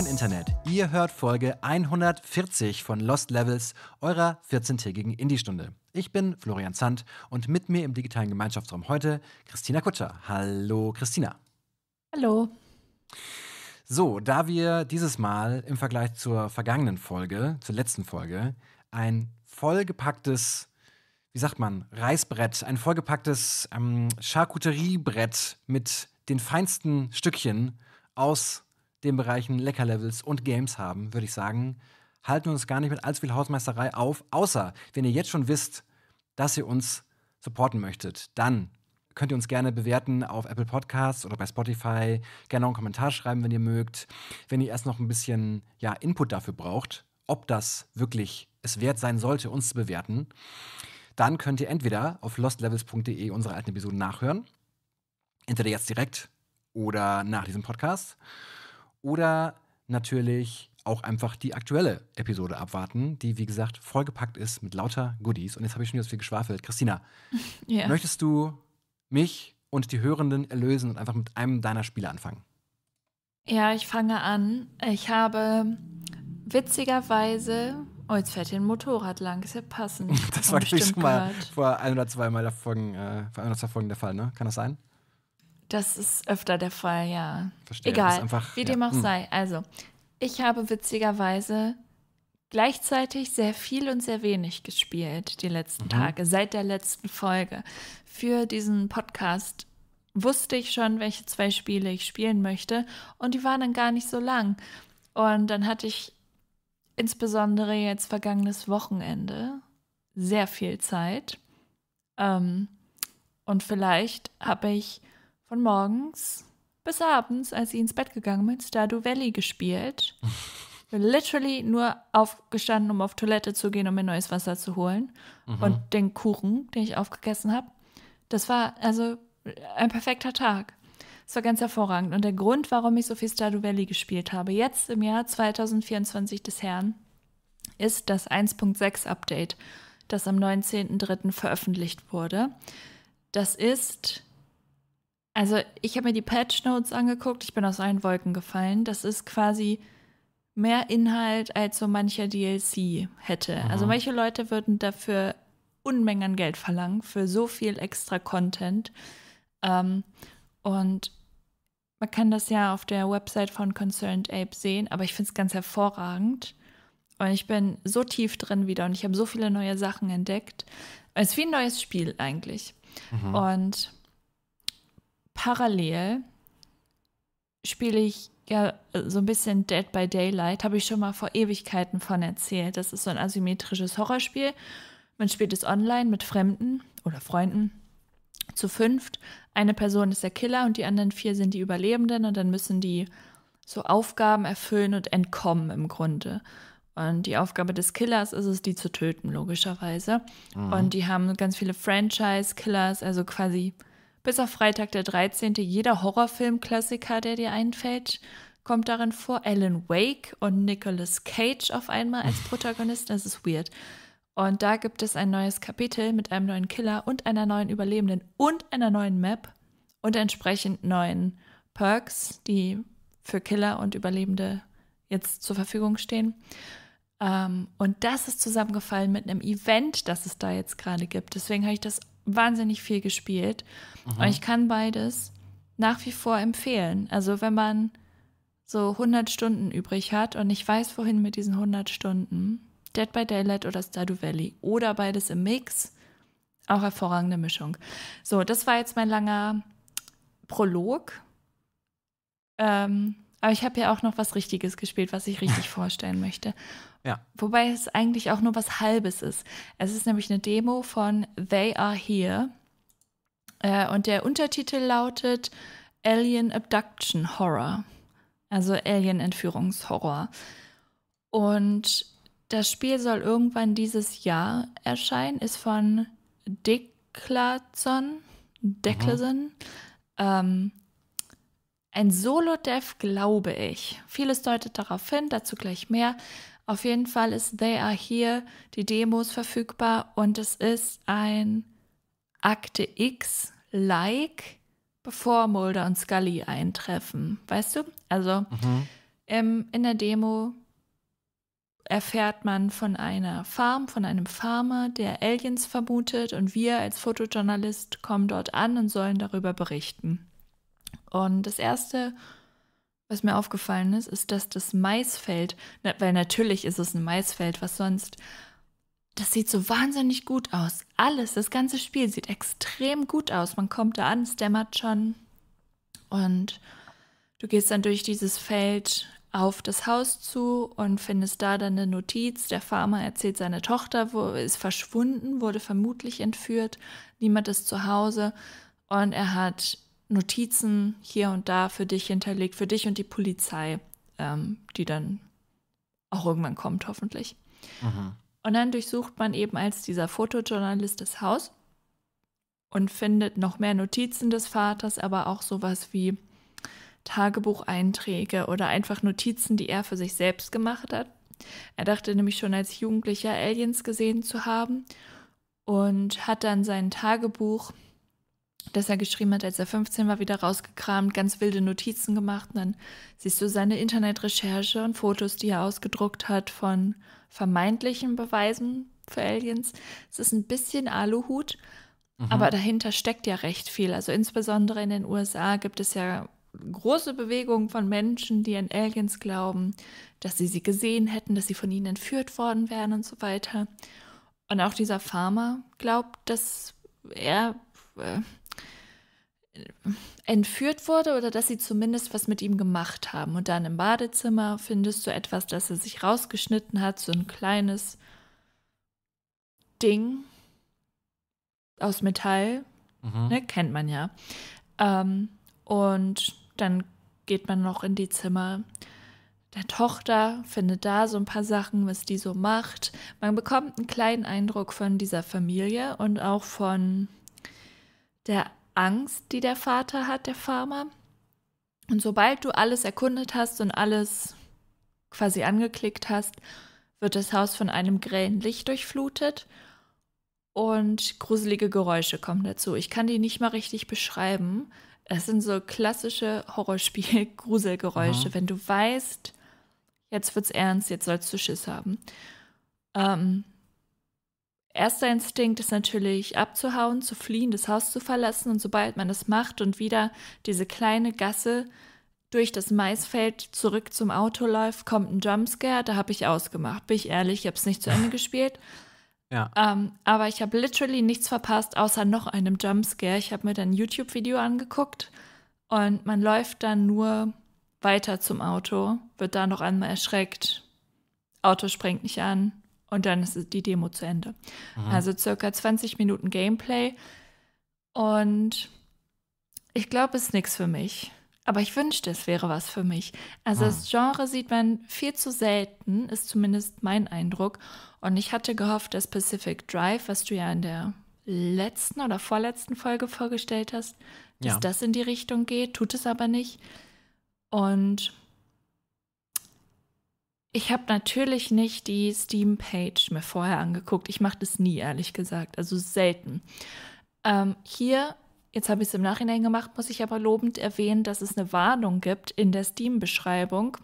Moin Internet, ihr hört Folge 140 von Lost Levels, eurer 14-tägigen Indie-Stunde. Ich bin Florian Zandt und mit mir im digitalen Gemeinschaftsraum heute Christina Kutscher. Hallo Christina. Hallo. So, da wir dieses Mal im Vergleich zur vergangenen Folge, zur letzten Folge, ein vollgepacktes wie sagt man, Reisbrett, ein vollgepacktes ähm, Charcuteriebrett mit den feinsten Stückchen aus den Bereichen Leckerlevels und Games haben, würde ich sagen, halten wir uns gar nicht mit allzu viel Hausmeisterei auf, außer wenn ihr jetzt schon wisst, dass ihr uns supporten möchtet, dann könnt ihr uns gerne bewerten auf Apple Podcasts oder bei Spotify, gerne einen Kommentar schreiben, wenn ihr mögt. Wenn ihr erst noch ein bisschen ja, Input dafür braucht, ob das wirklich es wert sein sollte, uns zu bewerten, dann könnt ihr entweder auf lostlevels.de unsere alten Episoden nachhören, entweder jetzt direkt oder nach diesem Podcast. Oder natürlich auch einfach die aktuelle Episode abwarten, die, wie gesagt, vollgepackt ist mit lauter Goodies. Und jetzt habe ich schon wieder so viel geschwafelt. Christina, yeah. möchtest du mich und die Hörenden erlösen und einfach mit einem deiner Spiele anfangen? Ja, ich fange an. Ich habe witzigerweise. Oh, jetzt fährt hier ein Motorrad lang, ist ja passend. Das war, glaube schon mal gehört. vor ein oder zwei Mal davon, äh, vor ein oder zwei Folgen der Fall, ne? Kann das sein? Das ist öfter der Fall, ja. Verstehe. Egal, einfach, wie ja. dem auch hm. sei. Also, ich habe witzigerweise gleichzeitig sehr viel und sehr wenig gespielt die letzten mhm. Tage, seit der letzten Folge. Für diesen Podcast wusste ich schon, welche zwei Spiele ich spielen möchte und die waren dann gar nicht so lang. Und dann hatte ich insbesondere jetzt vergangenes Wochenende sehr viel Zeit. Ähm, und vielleicht habe ich von morgens bis abends, als sie ins Bett gegangen bin, Stardew Valley gespielt. literally nur aufgestanden, um auf Toilette zu gehen, um mir neues Wasser zu holen. Mhm. Und den Kuchen, den ich aufgegessen habe. Das war also ein perfekter Tag. Es war ganz hervorragend. Und der Grund, warum ich so viel Stardew Valley gespielt habe, jetzt im Jahr 2024 des Herrn, ist das 1.6 Update, das am 19.03. veröffentlicht wurde. Das ist also ich habe mir die Patch Notes angeguckt, ich bin aus allen Wolken gefallen. Das ist quasi mehr Inhalt als so mancher DLC hätte. Mhm. Also manche Leute würden dafür Unmengen an Geld verlangen, für so viel extra Content. Ähm, und man kann das ja auf der Website von Concerned Ape sehen, aber ich finde es ganz hervorragend. Und ich bin so tief drin wieder und ich habe so viele neue Sachen entdeckt. Es ist wie ein neues Spiel eigentlich. Mhm. Und parallel spiele ich ja äh, so ein bisschen Dead by Daylight. Habe ich schon mal vor Ewigkeiten von erzählt. Das ist so ein asymmetrisches Horrorspiel. Man spielt es online mit Fremden oder Freunden zu fünft. Eine Person ist der Killer und die anderen vier sind die Überlebenden und dann müssen die so Aufgaben erfüllen und entkommen im Grunde. Und die Aufgabe des Killers ist es, die zu töten, logischerweise. Mhm. Und die haben ganz viele Franchise-Killers, also quasi bis auf Freitag der 13. jeder Horrorfilm-Klassiker, der dir einfällt, kommt darin vor. Alan Wake und Nicolas Cage auf einmal als Protagonisten. Das ist weird. Und da gibt es ein neues Kapitel mit einem neuen Killer und einer neuen Überlebenden und einer neuen Map und entsprechend neuen Perks, die für Killer und Überlebende jetzt zur Verfügung stehen. Um, ähm, und das ist zusammengefallen mit einem Event, das es da jetzt gerade gibt. Deswegen habe ich das wahnsinnig viel gespielt. Mhm. Und ich kann beides nach wie vor empfehlen. Also wenn man so 100 Stunden übrig hat und ich weiß, wohin mit diesen 100 Stunden, Dead by Daylight oder Stardew Valley oder beides im Mix, auch hervorragende Mischung. So, das war jetzt mein langer Prolog. Ähm, aber ich habe ja auch noch was Richtiges gespielt, was ich richtig vorstellen möchte. Ja. Wobei es eigentlich auch nur was Halbes ist. Es ist nämlich eine Demo von They Are Here. Äh, und der Untertitel lautet Alien Abduction Horror. Also Alien-Entführungshorror. Und das Spiel soll irgendwann dieses Jahr erscheinen, ist von Declatson. Declatson. Mhm. Ähm, ein Solo-Dev, glaube ich. Vieles deutet darauf hin, dazu gleich mehr. Auf jeden Fall ist They Are Here, die Demos verfügbar und es ist ein Akte X-like, bevor Mulder und Scully eintreffen. Weißt du? Also mhm. ähm, in der Demo erfährt man von einer Farm, von einem Farmer, der Aliens vermutet und wir als Fotojournalist kommen dort an und sollen darüber berichten. Und das erste was mir aufgefallen ist, ist, dass das Maisfeld, weil natürlich ist es ein Maisfeld, was sonst, das sieht so wahnsinnig gut aus. Alles, das ganze Spiel sieht extrem gut aus. Man kommt da an, es dämmert schon und du gehst dann durch dieses Feld auf das Haus zu und findest da dann eine Notiz. Der Farmer erzählt, seine Tochter ist verschwunden, wurde vermutlich entführt, niemand ist zu Hause und er hat Notizen hier und da für dich hinterlegt, für dich und die Polizei, ähm, die dann auch irgendwann kommt, hoffentlich. Mhm. Und dann durchsucht man eben als dieser Fotojournalist das Haus und findet noch mehr Notizen des Vaters, aber auch sowas wie Tagebucheinträge oder einfach Notizen, die er für sich selbst gemacht hat. Er dachte nämlich schon als Jugendlicher Aliens gesehen zu haben und hat dann sein Tagebuch dass er geschrieben hat, als er 15 war, wieder rausgekramt, ganz wilde Notizen gemacht. Und dann siehst du seine Internetrecherche und Fotos, die er ausgedruckt hat von vermeintlichen Beweisen für Aliens. Es ist ein bisschen Aluhut, mhm. aber dahinter steckt ja recht viel. Also insbesondere in den USA gibt es ja große Bewegungen von Menschen, die an Aliens glauben, dass sie sie gesehen hätten, dass sie von ihnen entführt worden wären und so weiter. Und auch dieser Farmer glaubt, dass er äh, entführt wurde oder dass sie zumindest was mit ihm gemacht haben. Und dann im Badezimmer findest du etwas, das er sich rausgeschnitten hat, so ein kleines Ding aus Metall. Mhm. Ne, kennt man ja. Ähm, und dann geht man noch in die Zimmer der Tochter, findet da so ein paar Sachen, was die so macht. Man bekommt einen kleinen Eindruck von dieser Familie und auch von der Angst, die der Vater hat, der Farmer. Und sobald du alles erkundet hast und alles quasi angeklickt hast, wird das Haus von einem grellen Licht durchflutet und gruselige Geräusche kommen dazu. Ich kann die nicht mal richtig beschreiben. Es sind so klassische Horrorspiel-Gruselgeräusche, wenn du weißt, jetzt wird's ernst, jetzt sollst du Schiss haben. Ähm, Erster Instinkt ist natürlich abzuhauen, zu fliehen, das Haus zu verlassen und sobald man das macht und wieder diese kleine Gasse durch das Maisfeld zurück zum Auto läuft, kommt ein Jumpscare, da habe ich ausgemacht. Bin ich ehrlich, ich habe es nicht zu Ende gespielt. Ja. Ähm, aber ich habe literally nichts verpasst, außer noch einem Jumpscare. Ich habe mir dann ein YouTube-Video angeguckt und man läuft dann nur weiter zum Auto, wird da noch einmal erschreckt, Auto springt nicht an, und dann ist die Demo zu Ende. Aha. Also circa 20 Minuten Gameplay und ich glaube, es ist nichts für mich. Aber ich wünschte, es wäre was für mich. Also ah. das Genre sieht man viel zu selten, ist zumindest mein Eindruck. Und ich hatte gehofft, dass Pacific Drive, was du ja in der letzten oder vorletzten Folge vorgestellt hast, dass ja. das in die Richtung geht, tut es aber nicht. Und ich habe natürlich nicht die Steam-Page mir vorher angeguckt. Ich mache das nie, ehrlich gesagt. Also selten. Ähm, hier, jetzt habe ich es im Nachhinein gemacht, muss ich aber lobend erwähnen, dass es eine Warnung gibt in der Steam-Beschreibung.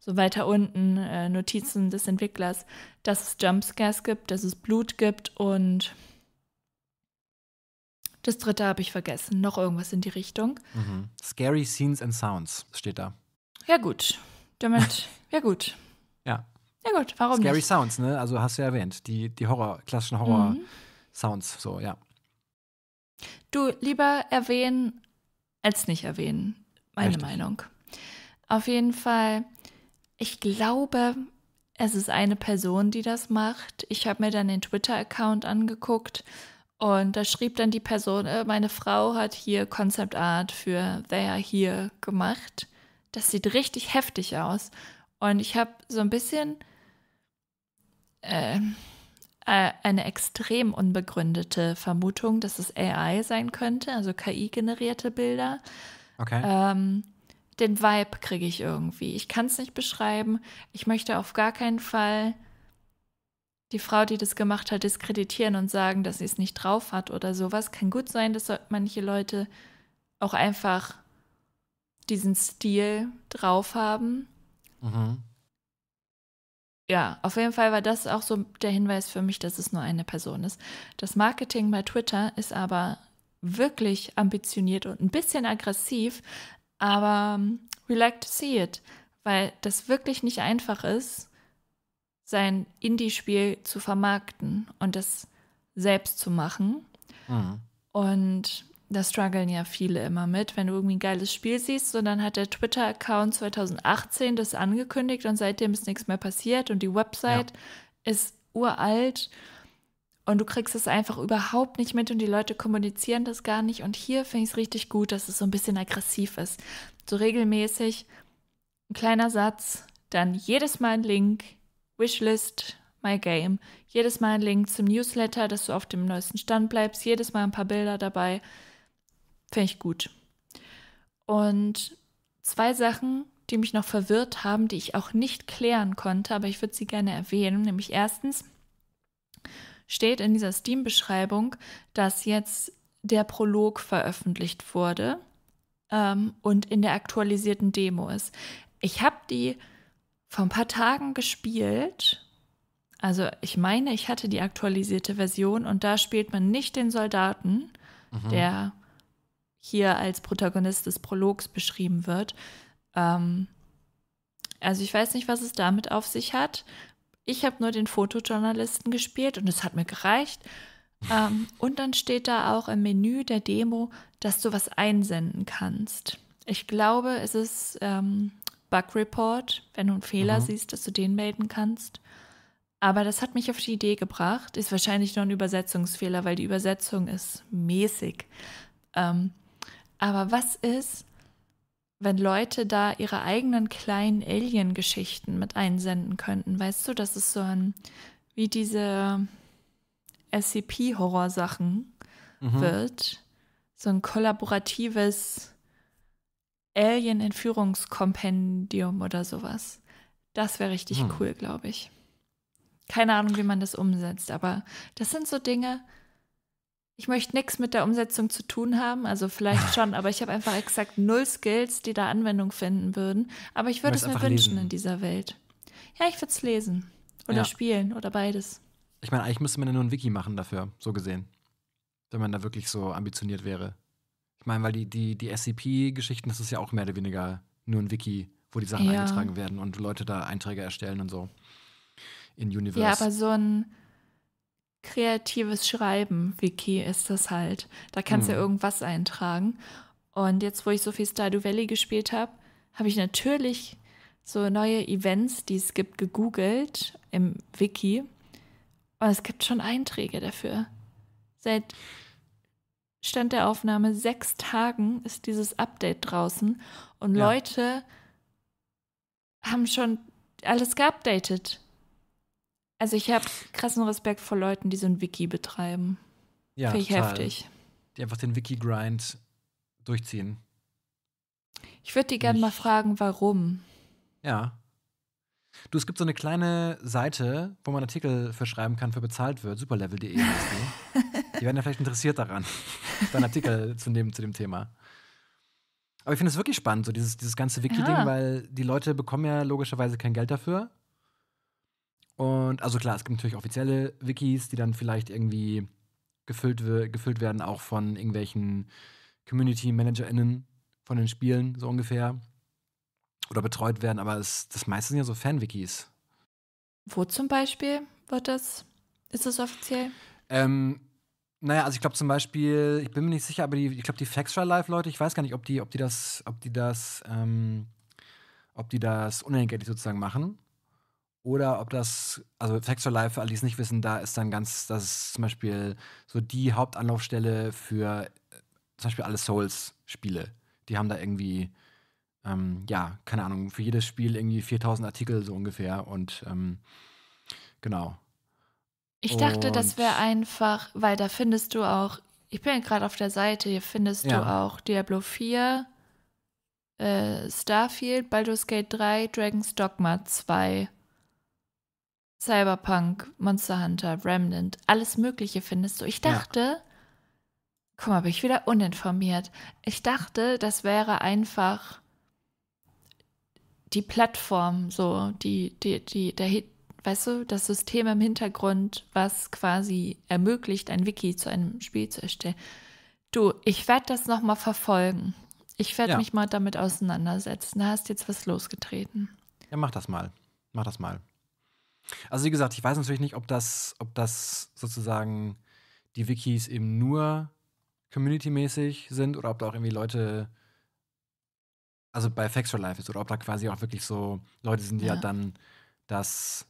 So weiter unten, äh, Notizen des Entwicklers, dass es Jumpscares gibt, dass es Blut gibt und das dritte habe ich vergessen. Noch irgendwas in die Richtung. Mhm. Scary Scenes and Sounds steht da. Ja, gut. Damit, ja gut. ja. Ja gut, warum Scary nicht? Sounds, ne? Also hast du ja erwähnt, die, die Horror, klassischen Horror-Sounds, mhm. so, ja. Du, lieber erwähnen als nicht erwähnen, meine Richtig. Meinung. Auf jeden Fall, ich glaube, es ist eine Person, die das macht. Ich habe mir dann den Twitter-Account angeguckt und da schrieb dann die Person, äh, meine Frau hat hier Concept Art für They Are Here gemacht das sieht richtig heftig aus. Und ich habe so ein bisschen ähm, äh, eine extrem unbegründete Vermutung, dass es AI sein könnte, also KI-generierte Bilder. Okay. Ähm, den Vibe kriege ich irgendwie. Ich kann es nicht beschreiben. Ich möchte auf gar keinen Fall die Frau, die das gemacht hat, diskreditieren und sagen, dass sie es nicht drauf hat oder sowas. Kann gut sein, dass manche Leute auch einfach diesen Stil drauf haben. Mhm. Ja, auf jeden Fall war das auch so der Hinweis für mich, dass es nur eine Person ist. Das Marketing bei Twitter ist aber wirklich ambitioniert und ein bisschen aggressiv, aber ähm, we like to see it, weil das wirklich nicht einfach ist, sein Indie-Spiel zu vermarkten und das selbst zu machen. Mhm. Und da strugglen ja viele immer mit, wenn du irgendwie ein geiles Spiel siehst. Und dann hat der Twitter-Account 2018 das angekündigt und seitdem ist nichts mehr passiert und die Website ja. ist uralt und du kriegst es einfach überhaupt nicht mit und die Leute kommunizieren das gar nicht. Und hier finde ich es richtig gut, dass es so ein bisschen aggressiv ist. So regelmäßig ein kleiner Satz, dann jedes Mal ein Link, Wishlist, My Game, jedes Mal ein Link zum Newsletter, dass du auf dem neuesten Stand bleibst, jedes Mal ein paar Bilder dabei Finde ich gut. Und zwei Sachen, die mich noch verwirrt haben, die ich auch nicht klären konnte, aber ich würde sie gerne erwähnen. Nämlich erstens steht in dieser Steam-Beschreibung, dass jetzt der Prolog veröffentlicht wurde ähm, und in der aktualisierten Demo ist. Ich habe die vor ein paar Tagen gespielt. Also ich meine, ich hatte die aktualisierte Version und da spielt man nicht den Soldaten, mhm. der hier als Protagonist des Prologs beschrieben wird. Ähm, also ich weiß nicht, was es damit auf sich hat. Ich habe nur den Fotojournalisten gespielt und es hat mir gereicht. Ähm, und dann steht da auch im Menü der Demo, dass du was einsenden kannst. Ich glaube, es ist ähm, Bug Report, wenn du einen Fehler mhm. siehst, dass du den melden kannst. Aber das hat mich auf die Idee gebracht. Ist wahrscheinlich nur ein Übersetzungsfehler, weil die Übersetzung ist mäßig. Ähm, aber was ist, wenn Leute da ihre eigenen kleinen Alien-Geschichten mit einsenden könnten? Weißt du, das ist so ein, wie diese SCP-Horror-Sachen mhm. wird. So ein kollaboratives Alien-Entführungskompendium oder sowas. Das wäre richtig mhm. cool, glaube ich. Keine Ahnung, wie man das umsetzt, aber das sind so Dinge, ich möchte nichts mit der Umsetzung zu tun haben, also vielleicht schon, aber ich habe einfach exakt null Skills, die da Anwendung finden würden. Aber ich würde es mir wünschen lesen. in dieser Welt. Ja, ich würde es lesen. Oder ja. spielen oder beides. Ich meine, eigentlich müsste man ja nur ein Wiki machen dafür, so gesehen. Wenn man da wirklich so ambitioniert wäre. Ich meine, weil die, die, die SCP-Geschichten, das ist ja auch mehr oder weniger nur ein Wiki, wo die Sachen ja. eingetragen werden und Leute da Einträge erstellen und so. In Universe. Ja, aber so ein kreatives Schreiben, Wiki ist das halt. Da kannst du mhm. ja irgendwas eintragen. Und jetzt, wo ich so viel Stardew Valley gespielt habe, habe ich natürlich so neue Events, die es gibt, gegoogelt im Wiki. Und es gibt schon Einträge dafür. Seit Stand der Aufnahme sechs Tagen ist dieses Update draußen und ja. Leute haben schon alles geupdatet. Also ich habe krassen Respekt vor Leuten, die so ein Wiki betreiben. Ja, Finde ich total. heftig. Die einfach den Wiki-Grind durchziehen. Ich würde die gerne mal fragen, warum. Ja. Du, es gibt so eine kleine Seite, wo man Artikel verschreiben kann, für bezahlt wird, superlevel.de. die werden ja vielleicht interessiert daran, deinen Artikel zu nehmen zu dem Thema. Aber ich finde es wirklich spannend, so dieses, dieses ganze Wiki-Ding, ja. weil die Leute bekommen ja logischerweise kein Geld dafür. Und also klar, es gibt natürlich offizielle Wikis, die dann vielleicht irgendwie gefüllt, gefüllt werden, auch von irgendwelchen Community-ManagerInnen von den Spielen, so ungefähr. Oder betreut werden, aber es, das meiste sind ja so Fan-Wikis. Wo zum Beispiel wird das? Ist das offiziell? Ähm, naja, also ich glaube zum Beispiel, ich bin mir nicht sicher, aber die, ich glaube die Factstra Live-Leute, ich weiß gar nicht, ob die, ob die das, ob die das, ähm, ob die das unentgeltlich sozusagen machen. Oder ob das, also for Life, für alle, die es nicht wissen, da ist dann ganz, das ist zum Beispiel so die Hauptanlaufstelle für äh, zum Beispiel alle Souls-Spiele. Die haben da irgendwie, ähm, ja, keine Ahnung, für jedes Spiel irgendwie 4000 Artikel so ungefähr und ähm, genau. Ich dachte, und das wäre einfach, weil da findest du auch, ich bin ja gerade auf der Seite, hier findest ja. du auch Diablo 4, äh, Starfield, Baldur's Gate 3, Dragon's Dogma 2. Cyberpunk, Monster Hunter, Remnant, alles Mögliche findest du. Ich dachte, ja. guck mal, bin ich wieder uninformiert. Ich dachte, das wäre einfach die Plattform, so, die, die, die, der, weißt du, das System im Hintergrund, was quasi ermöglicht, ein Wiki zu einem Spiel zu erstellen. Du, ich werde das nochmal verfolgen. Ich werde ja. mich mal damit auseinandersetzen. Da hast jetzt was losgetreten. Ja, mach das mal. Mach das mal. Also wie gesagt, ich weiß natürlich nicht, ob das, ob das sozusagen die Wikis eben nur community-mäßig sind oder ob da auch irgendwie Leute, also bei Facts for Life ist, oder ob da quasi auch wirklich so Leute sind, die ja, halt ja dann das,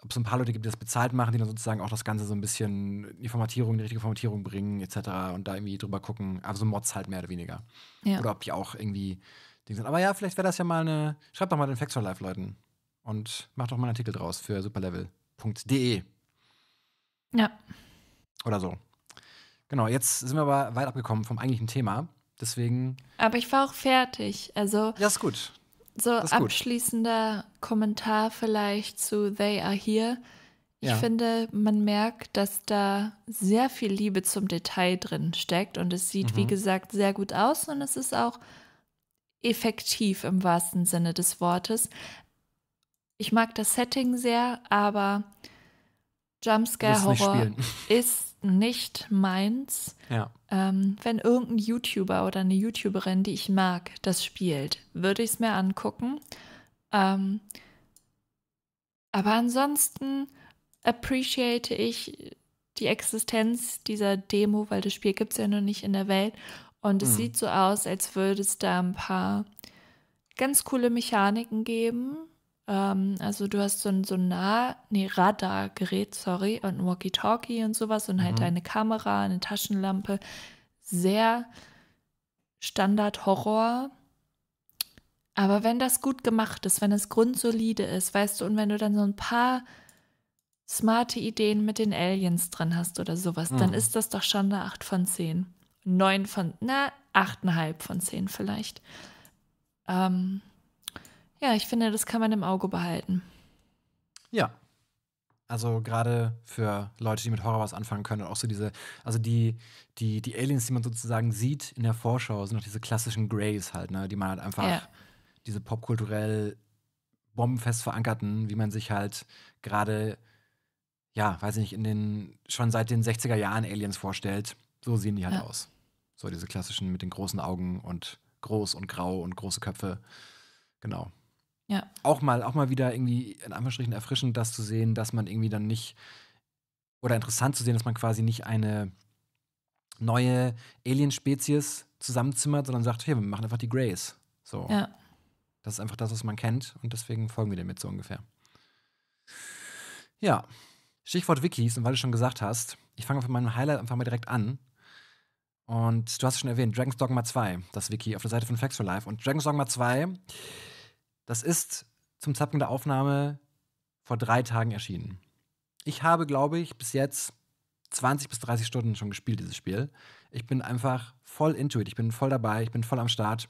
ob es ein paar Leute gibt, die das bezahlt machen, die dann sozusagen auch das Ganze so ein bisschen in die Formatierung, die richtige Formatierung bringen, etc. und da irgendwie drüber gucken, also Mods halt mehr oder weniger. Ja. Oder ob die auch irgendwie Dinge sind. Aber ja, vielleicht wäre das ja mal eine, schreibt doch mal den Facts for Life Leuten und mach doch mal einen Artikel draus für superlevel.de. Ja. Oder so. Genau, jetzt sind wir aber weit abgekommen vom eigentlichen Thema. Deswegen. Aber ich war auch fertig. Also. Ja, ist gut. So ist abschließender gut. Kommentar vielleicht zu They Are Here. Ich ja. finde, man merkt, dass da sehr viel Liebe zum Detail drin steckt und es sieht, mhm. wie gesagt, sehr gut aus und es ist auch effektiv im wahrsten Sinne des Wortes. Ich mag das Setting sehr, aber Jumpscare-Horror ist nicht meins. Ja. Ähm, wenn irgendein YouTuber oder eine YouTuberin, die ich mag, das spielt, würde ich es mir angucken. Ähm, aber ansonsten appreciate ich die Existenz dieser Demo, weil das Spiel gibt es ja noch nicht in der Welt. Und es mhm. sieht so aus, als würde es da ein paar ganz coole Mechaniken geben, ähm, also du hast so ein, so ein nah, nee, Radargerät, sorry, und ein Walkie-Talkie und sowas und halt mhm. eine Kamera, eine Taschenlampe. Sehr Standard-Horror. Aber wenn das gut gemacht ist, wenn das grundsolide ist, weißt du, und wenn du dann so ein paar smarte Ideen mit den Aliens drin hast oder sowas, mhm. dann ist das doch schon eine 8 von 10. 9 von, na, 8,5 von 10 vielleicht. Ähm, ja, ich finde, das kann man im Auge behalten. Ja. Also gerade für Leute, die mit Horror was anfangen können, auch so diese, also die, die, die Aliens, die man sozusagen sieht in der Vorschau, sind auch diese klassischen Greys halt, ne? Die man halt einfach, ja. diese popkulturell bombenfest verankerten, wie man sich halt gerade, ja, weiß ich nicht, in den, schon seit den 60er Jahren Aliens vorstellt. So sehen die halt ja. aus. So diese klassischen mit den großen Augen und groß und grau und große Köpfe. Genau. Ja. Auch mal, auch mal wieder irgendwie in Anführungsstrichen erfrischend, das zu sehen, dass man irgendwie dann nicht oder interessant zu sehen, dass man quasi nicht eine neue Alien-Spezies zusammenzimmert, sondern sagt, hey, wir machen einfach die Grays. So. Ja. Das ist einfach das, was man kennt und deswegen folgen wir dem jetzt so ungefähr. Ja. Stichwort Wikis und weil du schon gesagt hast, ich fange auf meinem Highlight einfach mal direkt an. Und du hast es schon erwähnt, Dragon's Dogma 2, das Wiki auf der Seite von Facts for Life. Und Dragon's Dogma 2 das ist zum Zeitpunkt der Aufnahme vor drei Tagen erschienen. Ich habe, glaube ich, bis jetzt 20 bis 30 Stunden schon gespielt, dieses Spiel. Ich bin einfach voll into it. Ich bin voll dabei. Ich bin voll am Start.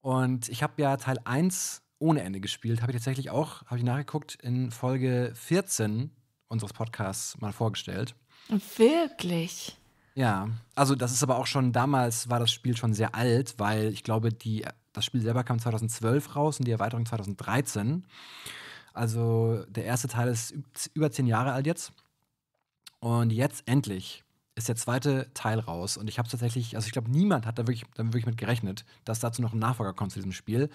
Und ich habe ja Teil 1 ohne Ende gespielt. Habe ich tatsächlich auch, habe ich nachgeguckt, in Folge 14 unseres Podcasts mal vorgestellt. Wirklich? Ja, also das ist aber auch schon damals war das Spiel schon sehr alt, weil ich glaube, die das Spiel selber kam 2012 raus und die Erweiterung 2013. Also der erste Teil ist über zehn Jahre alt jetzt. Und jetzt endlich ist der zweite Teil raus. Und ich habe tatsächlich, also ich glaube, niemand hat da wirklich, damit wirklich mit gerechnet, dass dazu noch ein Nachfolger kommt zu diesem Spiel.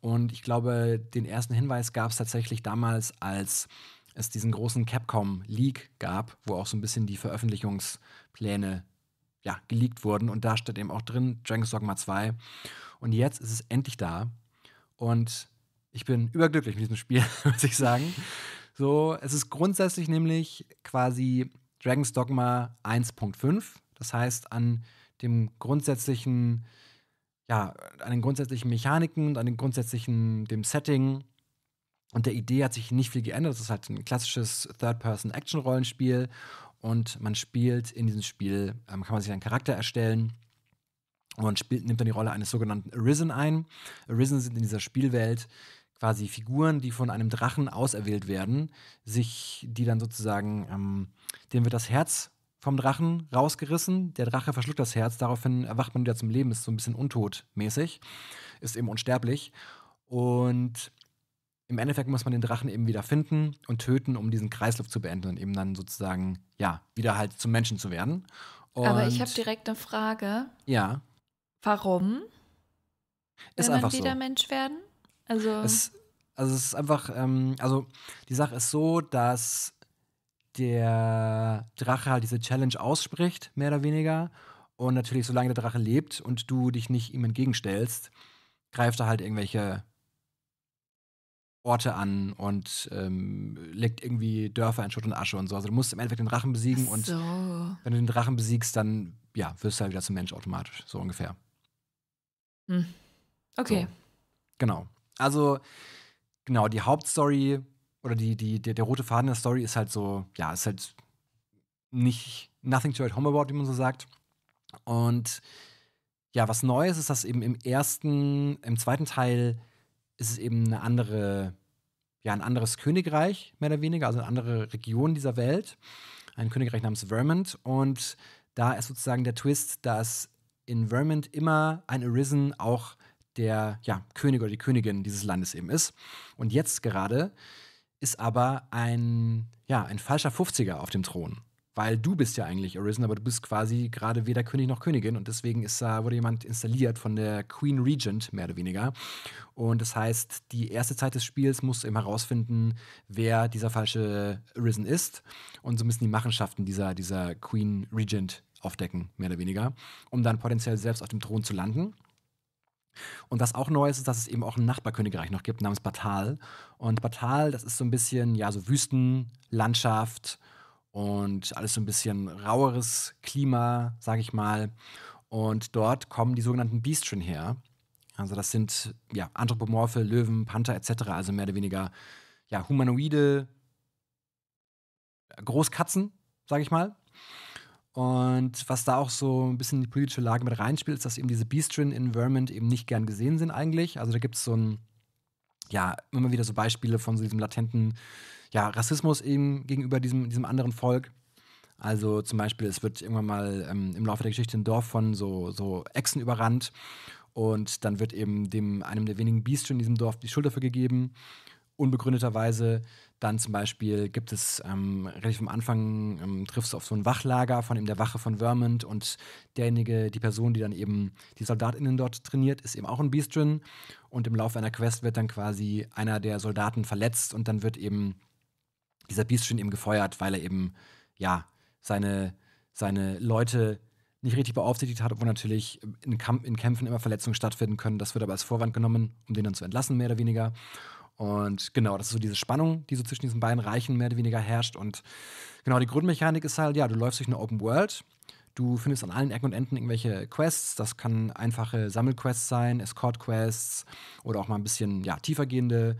Und ich glaube, den ersten Hinweis gab es tatsächlich damals, als es diesen großen Capcom-Leak gab, wo auch so ein bisschen die Veröffentlichungspläne ja, geleakt wurden. Und da steht eben auch drin Dragon's Dogma 2. Und jetzt ist es endlich da. Und ich bin überglücklich mit diesem Spiel, muss ich sagen. So, es ist grundsätzlich nämlich quasi Dragon's Dogma 1.5. Das heißt, an dem grundsätzlichen, ja, an den grundsätzlichen Mechaniken und an den grundsätzlichen, dem Setting und der Idee hat sich nicht viel geändert. Es ist halt ein klassisches Third-Person-Action-Rollenspiel und man spielt in diesem Spiel, ähm, kann man sich einen Charakter erstellen und spielt, nimmt dann die Rolle eines sogenannten Arisen ein. Arisen sind in dieser Spielwelt quasi Figuren, die von einem Drachen auserwählt werden, sich, die dann sozusagen, ähm, denen wird das Herz vom Drachen rausgerissen. Der Drache verschluckt das Herz, daraufhin erwacht man wieder zum Leben, ist so ein bisschen untotmäßig, ist eben unsterblich. Und im Endeffekt muss man den Drachen eben wieder finden und töten, um diesen Kreislauf zu beenden und eben dann sozusagen, ja, wieder halt zum Menschen zu werden. Und Aber ich habe direkt eine Frage. Ja. Warum? Ist einfach wieder so. Mensch werden? Also. Es, also es ist einfach, ähm, also die Sache ist so, dass der Drache halt diese Challenge ausspricht, mehr oder weniger. Und natürlich, solange der Drache lebt und du dich nicht ihm entgegenstellst, greift er halt irgendwelche Orte an und ähm, legt irgendwie Dörfer in Schutt und Asche und so. Also du musst im Endeffekt den Drachen besiegen so. und wenn du den Drachen besiegst, dann ja, wirst du halt wieder zum Mensch automatisch, so ungefähr. Hm. Okay. So. Genau. Also, genau, die Hauptstory oder die, die, der, der rote Faden der Story ist halt so, ja, ist halt nicht nothing to write home about, wie man so sagt. Und ja, was Neues ist, dass eben im ersten, im zweiten Teil ist es eben eine andere, ja, ein anderes Königreich, mehr oder weniger, also eine andere Region dieser Welt. Ein Königreich namens Vermont. Und da ist sozusagen der Twist, dass in Vermont immer ein Arisen auch der ja, König oder die Königin dieses Landes eben ist. Und jetzt gerade ist aber ein, ja, ein falscher 50er auf dem Thron. Weil du bist ja eigentlich Arisen, aber du bist quasi gerade weder König noch Königin und deswegen ist da, wurde jemand installiert von der Queen Regent, mehr oder weniger. Und das heißt, die erste Zeit des Spiels musst du eben herausfinden, wer dieser falsche Arisen ist. Und so müssen die Machenschaften dieser, dieser Queen Regent aufdecken, mehr oder weniger, um dann potenziell selbst auf dem Thron zu landen. Und was auch neu ist, ist, dass es eben auch ein Nachbarkönigreich noch gibt, namens Batal. Und Batal, das ist so ein bisschen, ja, so Wüstenlandschaft und alles so ein bisschen raueres Klima, sag ich mal. Und dort kommen die sogenannten Beastrin her. Also das sind, ja, Anthropomorphe, Löwen, Panther etc., also mehr oder weniger, ja, humanoide Großkatzen, sag ich mal. Und was da auch so ein bisschen die politische Lage mit reinspielt, ist, dass eben diese Bistrin Environment eben nicht gern gesehen sind eigentlich. Also da gibt es so ein, ja, immer wieder so Beispiele von so diesem latenten ja, Rassismus eben gegenüber diesem, diesem anderen Volk. Also zum Beispiel, es wird irgendwann mal ähm, im Laufe der Geschichte ein Dorf von so, so Echsen überrannt. Und dann wird eben dem, einem der wenigen Biester in diesem Dorf die Schuld dafür gegeben unbegründeterweise. Dann zum Beispiel gibt es ähm, relativ am Anfang ähm, triffst du auf so ein Wachlager von eben der Wache von Vermont und derjenige, die Person, die dann eben die SoldatInnen dort trainiert, ist eben auch ein Beastrin. Und im Laufe einer Quest wird dann quasi einer der Soldaten verletzt und dann wird eben dieser Beastrin eben gefeuert, weil er eben, ja, seine, seine Leute nicht richtig beaufsichtigt hat, obwohl natürlich in, Kamp in Kämpfen immer Verletzungen stattfinden können. Das wird aber als Vorwand genommen, um den dann zu entlassen, mehr oder weniger. Und genau, das ist so diese Spannung, die so zwischen diesen beiden Reichen mehr oder weniger herrscht. Und genau, die Grundmechanik ist halt, ja, du läufst durch eine Open World. Du findest an allen Ecken und Enden irgendwelche Quests. Das kann einfache Sammelquests sein, Escort-Quests oder auch mal ein bisschen ja, tiefergehende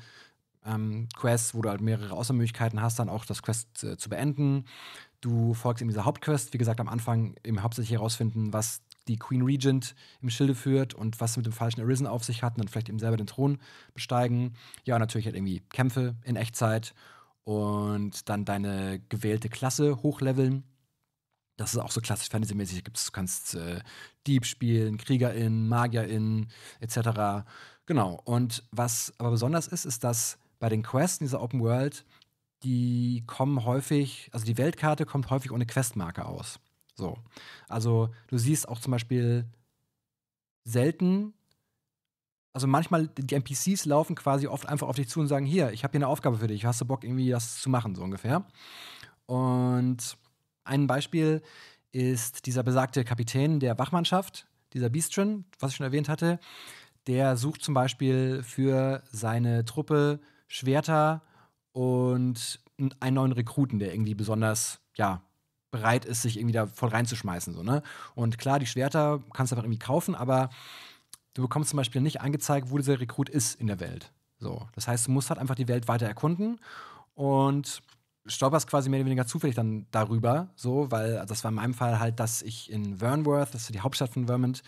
ähm, Quests, wo du halt mehrere Auswahlmöglichkeiten hast, dann auch das Quest äh, zu beenden. Du folgst eben dieser Hauptquest, wie gesagt, am Anfang eben hauptsächlich herausfinden, was die Queen Regent im Schilde führt und was mit dem falschen Arisen auf sich hat und dann vielleicht eben selber den Thron besteigen. Ja, und natürlich halt irgendwie Kämpfe in Echtzeit und dann deine gewählte Klasse hochleveln. Das ist auch so klassisch Fantasy-mäßig. Du kannst äh, Dieb spielen, Kriegerin, Magierin, etc. Genau. Und was aber besonders ist, ist, dass bei den Quests in dieser Open World, die kommen häufig, also die Weltkarte kommt häufig ohne Questmarker aus. So. Also du siehst auch zum Beispiel selten, also manchmal die NPCs laufen quasi oft einfach auf dich zu und sagen, hier, ich habe hier eine Aufgabe für dich, hast du Bock irgendwie das zu machen, so ungefähr. Und ein Beispiel ist dieser besagte Kapitän der Wachmannschaft, dieser Bistrin, was ich schon erwähnt hatte, der sucht zum Beispiel für seine Truppe Schwerter und einen neuen Rekruten, der irgendwie besonders, ja, bereit ist, sich irgendwie da voll reinzuschmeißen. So, ne? Und klar, die Schwerter kannst du einfach irgendwie kaufen, aber du bekommst zum Beispiel nicht angezeigt, wo dieser Rekrut ist in der Welt. So, das heißt, du musst halt einfach die Welt weiter erkunden und stolperst quasi mehr oder weniger zufällig dann darüber, so, weil also das war in meinem Fall halt, dass ich in Wernworth, das ist die Hauptstadt von Vermont,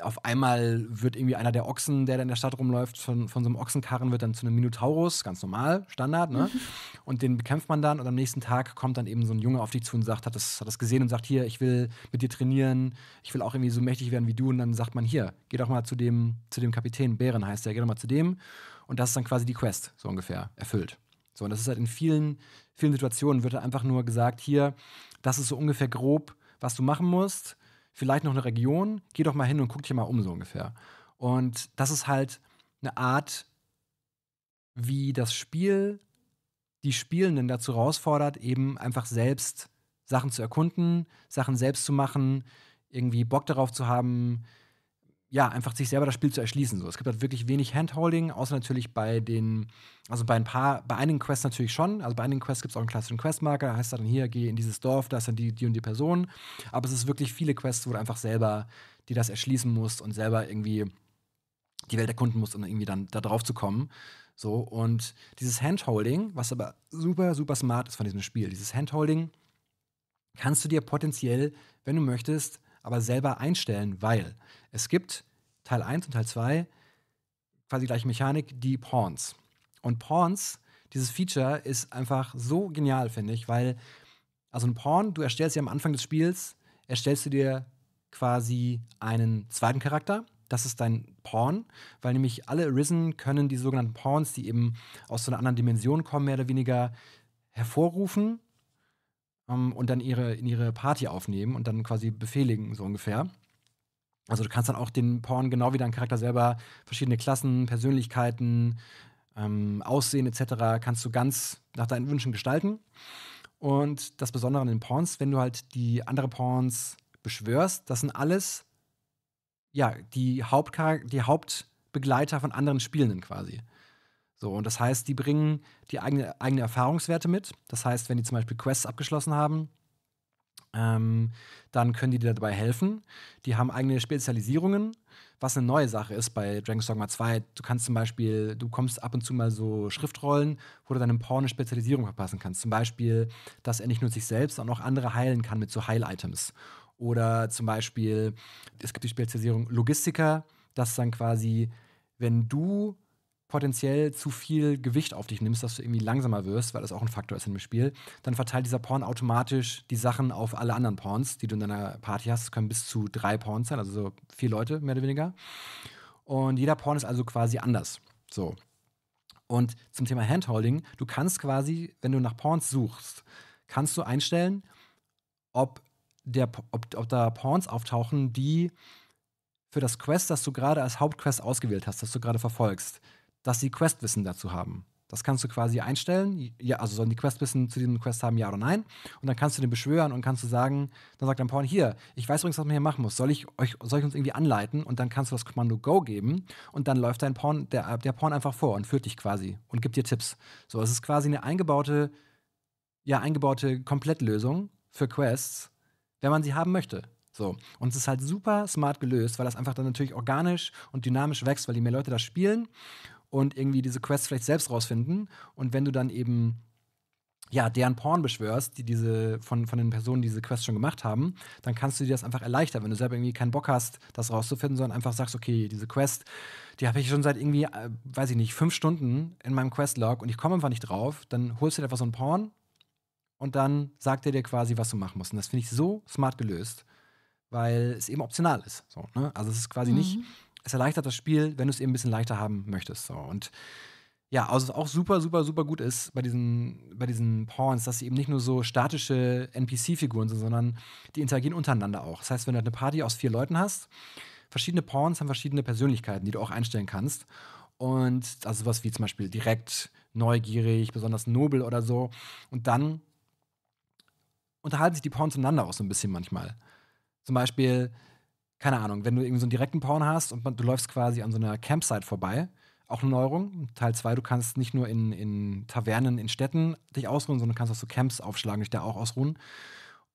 auf einmal wird irgendwie einer der Ochsen, der da in der Stadt rumläuft, von, von so einem Ochsenkarren wird dann zu einem Minotaurus, ganz normal, Standard, ne? Mhm. Und den bekämpft man dann und am nächsten Tag kommt dann eben so ein Junge auf dich zu und sagt, hat das, hat das gesehen und sagt, hier, ich will mit dir trainieren, ich will auch irgendwie so mächtig werden wie du. Und dann sagt man, hier, geh doch mal zu dem, zu dem Kapitän, Bären heißt der, geh doch mal zu dem. Und das ist dann quasi die Quest, so ungefähr, erfüllt. So, und das ist halt in vielen, vielen Situationen wird halt einfach nur gesagt, hier, das ist so ungefähr grob, was du machen musst vielleicht noch eine Region, geh doch mal hin und guck dir mal um, so ungefähr. Und das ist halt eine Art, wie das Spiel die Spielenden dazu herausfordert, eben einfach selbst Sachen zu erkunden, Sachen selbst zu machen, irgendwie Bock darauf zu haben, ja, einfach sich selber das Spiel zu erschließen. So. Es gibt halt wirklich wenig Handholding, außer natürlich bei den, also bei ein paar, bei einigen Quests natürlich schon. Also bei einigen Quests gibt es auch einen klassischen Questmarker, da heißt dann hier, geh in dieses Dorf, da ist dann die, die und die Person. Aber es ist wirklich viele Quests, wo du einfach selber die das erschließen musst und selber irgendwie die Welt erkunden musst, um irgendwie dann da drauf zu kommen. So, und dieses Handholding, was aber super, super smart ist von diesem Spiel, dieses Handholding kannst du dir potenziell, wenn du möchtest, aber selber einstellen, weil es gibt Teil 1 und Teil 2 quasi gleiche Mechanik, die Pawns. Und Pawns, dieses Feature ist einfach so genial, finde ich, weil, also ein Pawn, du erstellst ja am Anfang des Spiels, erstellst du dir quasi einen zweiten Charakter. Das ist dein Pawn, weil nämlich alle Arisen können die sogenannten Pawns, die eben aus so einer anderen Dimension kommen, mehr oder weniger hervorrufen ähm, und dann ihre, in ihre Party aufnehmen und dann quasi befehligen, so ungefähr. Also du kannst dann auch den Porn genau wie dein Charakter selber, verschiedene Klassen, Persönlichkeiten, ähm, Aussehen etc. kannst du ganz nach deinen Wünschen gestalten. Und das Besondere an den Porns, wenn du halt die anderen Porns beschwörst, das sind alles ja, die, die Hauptbegleiter von anderen Spielenden quasi. So, und das heißt, die bringen die eigene, eigene Erfahrungswerte mit. Das heißt, wenn die zum Beispiel Quests abgeschlossen haben, ähm, dann können die dir dabei helfen. Die haben eigene Spezialisierungen, was eine neue Sache ist bei Dragon's Dogma 2. Du kannst zum Beispiel, du kommst ab und zu mal so Schriftrollen, wo du deinem Porn eine Spezialisierung verpassen kannst. Zum Beispiel, dass er nicht nur sich selbst, sondern auch andere heilen kann mit so Heil-Items. Oder zum Beispiel, es gibt die Spezialisierung Logistiker, dass dann quasi, wenn du potenziell zu viel Gewicht auf dich nimmst, dass du irgendwie langsamer wirst, weil das auch ein Faktor ist in dem Spiel, dann verteilt dieser Porn automatisch die Sachen auf alle anderen Porns, die du in deiner Party hast. Das können bis zu drei Porns sein, also so vier Leute mehr oder weniger. Und jeder Porn ist also quasi anders. So. Und zum Thema Handholding, du kannst quasi, wenn du nach Porns suchst, kannst du einstellen, ob, der, ob, ob da Porns auftauchen, die für das Quest, das du gerade als Hauptquest ausgewählt hast, das du gerade verfolgst, dass sie Questwissen dazu haben. Das kannst du quasi einstellen. Ja, also sollen die Questwissen zu diesem Quest haben, ja oder nein. Und dann kannst du den beschwören und kannst du sagen, dann sagt dein Porn, hier, ich weiß übrigens, was man hier machen muss. Soll ich euch, soll ich uns irgendwie anleiten? Und dann kannst du das Kommando Go geben und dann läuft dein Porn, der, der Porn einfach vor und führt dich quasi und gibt dir Tipps. So, es ist quasi eine eingebaute, ja, eingebaute Komplettlösung für Quests, wenn man sie haben möchte. So. Und es ist halt super smart gelöst, weil das einfach dann natürlich organisch und dynamisch wächst, weil je mehr Leute das spielen und irgendwie diese Quests vielleicht selbst rausfinden. Und wenn du dann eben ja, deren Porn beschwörst, die diese von, von den Personen, die diese Quest schon gemacht haben, dann kannst du dir das einfach erleichtern, wenn du selber irgendwie keinen Bock hast, das rauszufinden, sondern einfach sagst, okay, diese Quest, die habe ich schon seit irgendwie, äh, weiß ich nicht, fünf Stunden in meinem Questlog und ich komme einfach nicht drauf, dann holst du dir einfach so einen Porn und dann sagt er dir quasi, was du machen musst. Und das finde ich so smart gelöst, weil es eben optional ist. So, ne? Also es ist quasi mhm. nicht es erleichtert das Spiel, wenn du es eben ein bisschen leichter haben möchtest. So. Und ja, also auch super, super, super gut ist bei diesen, bei diesen Pawns, dass sie eben nicht nur so statische NPC-Figuren sind, sondern die interagieren untereinander auch. Das heißt, wenn du halt eine Party aus vier Leuten hast, verschiedene Pawns haben verschiedene Persönlichkeiten, die du auch einstellen kannst. Und also was wie zum Beispiel direkt, neugierig, besonders nobel oder so. Und dann unterhalten sich die Pawns untereinander auch so ein bisschen manchmal. Zum Beispiel keine Ahnung, wenn du irgendwie so einen direkten Porn hast und man, du läufst quasi an so einer Campsite vorbei, auch eine Neuerung. Teil 2, du kannst nicht nur in, in Tavernen, in Städten dich ausruhen, sondern kannst auch so Camps aufschlagen, dich da auch ausruhen.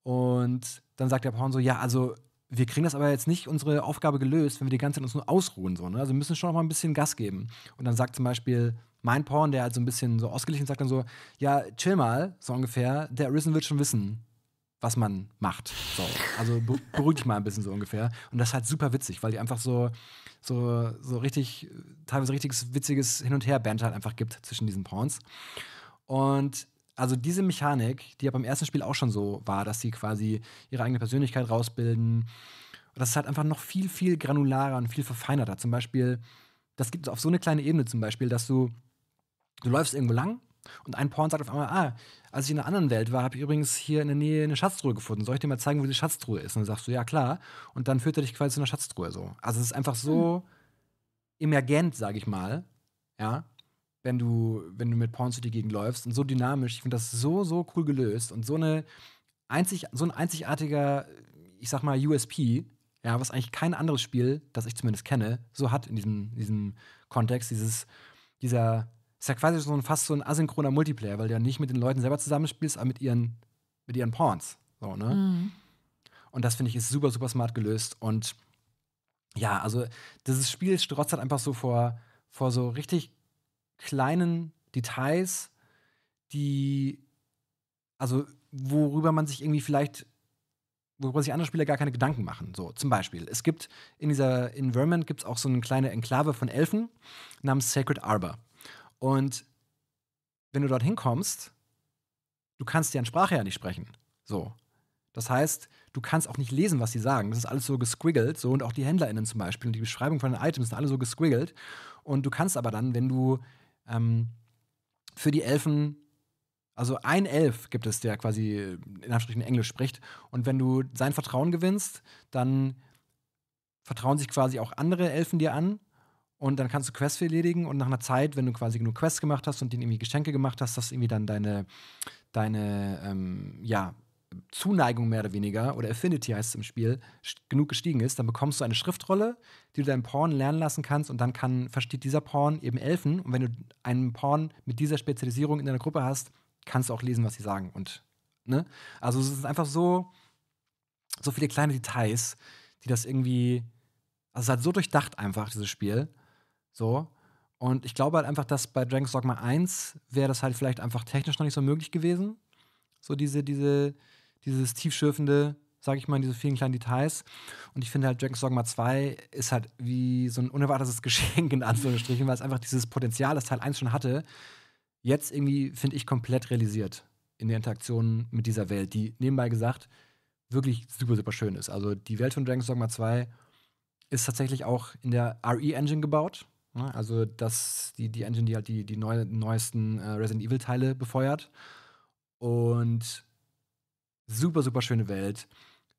Und dann sagt der Porn so, ja, also wir kriegen das aber jetzt nicht unsere Aufgabe gelöst, wenn wir die ganze Zeit uns nur ausruhen. So, ne? Also wir müssen schon noch mal ein bisschen Gas geben. Und dann sagt zum Beispiel mein Porn, der halt so ein bisschen so ausgeglichen sagt dann so, ja, chill mal, so ungefähr, der Arisen wird schon wissen was man macht. So. Also beruhig dich mal ein bisschen so ungefähr. Und das ist halt super witzig, weil die einfach so, so, so richtig, teilweise richtiges witziges Hin- und Her-Band halt einfach gibt zwischen diesen Pawns. Und also diese Mechanik, die ja beim ersten Spiel auch schon so war, dass sie quasi ihre eigene Persönlichkeit rausbilden. das ist halt einfach noch viel, viel granularer und viel verfeinerter. Zum Beispiel, das gibt es auf so eine kleine Ebene zum Beispiel, dass du, du läufst irgendwo lang und ein Porn sagt auf einmal, ah, als ich in einer anderen Welt war, habe ich übrigens hier in der Nähe eine Schatztruhe gefunden. Soll ich dir mal zeigen, wo die Schatztruhe ist? Und dann sagst du, ja, klar. Und dann führt er dich quasi zu einer Schatztruhe so. Also es ist einfach so mhm. emergent, sage ich mal, ja, wenn du, wenn du mit Porn durch die Gegend und so dynamisch. Ich finde das so, so cool gelöst und so eine einzig, so ein einzigartiger, ich sag mal, USP, ja, was eigentlich kein anderes Spiel, das ich zumindest kenne, so hat in diesem, diesem Kontext, dieses, dieser ist ja quasi so ein, fast so ein asynchroner Multiplayer, weil du ja nicht mit den Leuten selber zusammenspielst, aber mit ihren, mit ihren Pawns. So, ne? Mhm. Und das finde ich ist super, super smart gelöst. Und ja, also dieses Spiel strotzt halt einfach so vor, vor so richtig kleinen Details, die, also worüber man sich irgendwie vielleicht, worüber sich andere Spieler gar keine Gedanken machen. So, zum Beispiel, es gibt in dieser Environment gibt es auch so eine kleine Enklave von Elfen namens Sacred Arbor. Und wenn du dorthin kommst, du kannst deren Sprache ja nicht sprechen. So. Das heißt, du kannst auch nicht lesen, was sie sagen. Das ist alles so gesquiggelt, so und auch die HändlerInnen zum Beispiel und die Beschreibung von den Items sind alle so gesquiggelt. Und du kannst aber dann, wenn du ähm, für die Elfen, also ein Elf gibt es, der quasi in Anstrichen Englisch spricht. Und wenn du sein Vertrauen gewinnst, dann vertrauen sich quasi auch andere Elfen dir an und dann kannst du Quests erledigen und nach einer Zeit, wenn du quasi genug Quests gemacht hast und denen irgendwie Geschenke gemacht hast, dass irgendwie dann deine, deine ähm, ja, Zuneigung mehr oder weniger, oder Affinity heißt es im Spiel, genug gestiegen ist, dann bekommst du eine Schriftrolle, die du deinem Porn lernen lassen kannst und dann kann, versteht dieser Porn eben Elfen. Und wenn du einen Porn mit dieser Spezialisierung in deiner Gruppe hast, kannst du auch lesen, was sie sagen. Und, ne? Also es ist einfach so, so viele kleine Details, die das irgendwie, also es ist halt so durchdacht einfach, dieses Spiel. So. Und ich glaube halt einfach, dass bei Dragon's Dogma 1 wäre das halt vielleicht einfach technisch noch nicht so möglich gewesen. So diese, diese, dieses tiefschürfende, sag ich mal, diese vielen kleinen Details. Und ich finde halt, Dragon's Dogma 2 ist halt wie so ein unerwartetes Geschenk in Anführungsstrichen, weil es einfach dieses Potenzial, das Teil 1 schon hatte, jetzt irgendwie, finde ich, komplett realisiert in der Interaktion mit dieser Welt, die nebenbei gesagt wirklich super, super schön ist. Also die Welt von Dragon's Dogma 2 ist tatsächlich auch in der RE-Engine gebaut. Ne? Also das, die, die Engine, die halt die, die neu, neuesten äh, Resident Evil-Teile befeuert. Und super, super schöne Welt.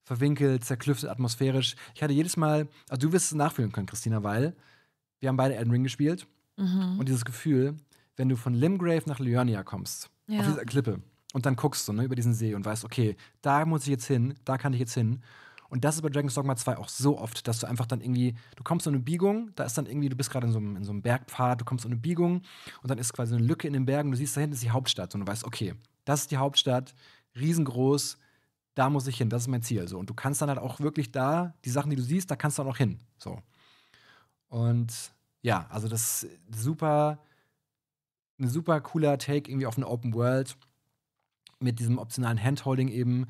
Verwinkelt, zerklüftet, atmosphärisch. Ich hatte jedes Mal, also du wirst es nachfühlen können, Christina, weil wir haben beide Elden Ring gespielt. Mhm. Und dieses Gefühl, wenn du von Limgrave nach Lyonia kommst, ja. auf dieser Klippe, und dann guckst du ne, über diesen See und weißt, okay, da muss ich jetzt hin, da kann ich jetzt hin. Und das ist bei Dragon's Dogma 2 auch so oft, dass du einfach dann irgendwie, du kommst in eine Biegung, da ist dann irgendwie, du bist gerade in, so in, so einem Bergpfad, du kommst in eine Biegung und dann ist quasi eine Lücke in den Bergen, du siehst, da hinten ist die Hauptstadt und du weißt, okay, das ist die Hauptstadt, riesengroß, da muss ich hin, das ist mein Ziel. So. Und du kannst dann halt auch wirklich da, die Sachen, die du siehst, da kannst du dann auch hin. So. Und ja, also das ist super, ein super cooler Take irgendwie auf eine Open World mit diesem optionalen Handholding eben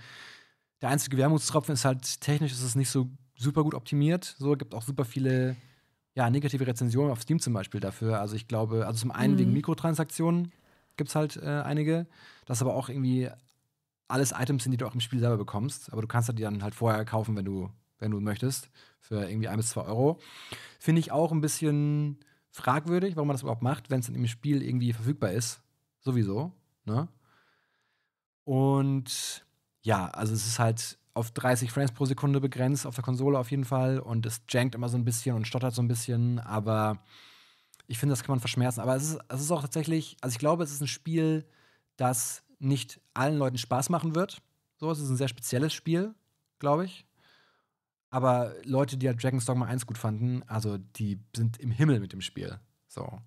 der einzige Wermutstropfen ist halt, technisch ist es nicht so super gut optimiert. So gibt auch super viele ja, negative Rezensionen auf Steam zum Beispiel dafür. Also ich glaube, also zum einen mhm. wegen Mikrotransaktionen gibt es halt äh, einige. Das ist aber auch irgendwie alles Items sind, die du auch im Spiel selber bekommst. Aber du kannst die dann halt vorher kaufen, wenn du, wenn du möchtest. Für irgendwie ein bis zwei Euro. Finde ich auch ein bisschen fragwürdig, warum man das überhaupt macht, wenn es dann im Spiel irgendwie verfügbar ist. Sowieso. Ne? Und ja, also es ist halt auf 30 Frames pro Sekunde begrenzt, auf der Konsole auf jeden Fall. Und es jankt immer so ein bisschen und stottert so ein bisschen. Aber ich finde, das kann man verschmerzen. Aber es ist, es ist auch tatsächlich, also ich glaube, es ist ein Spiel, das nicht allen Leuten Spaß machen wird. So, es ist ein sehr spezielles Spiel, glaube ich. Aber Leute, die ja Dragon's Dogma 1 gut fanden, also die sind im Himmel mit dem Spiel. So.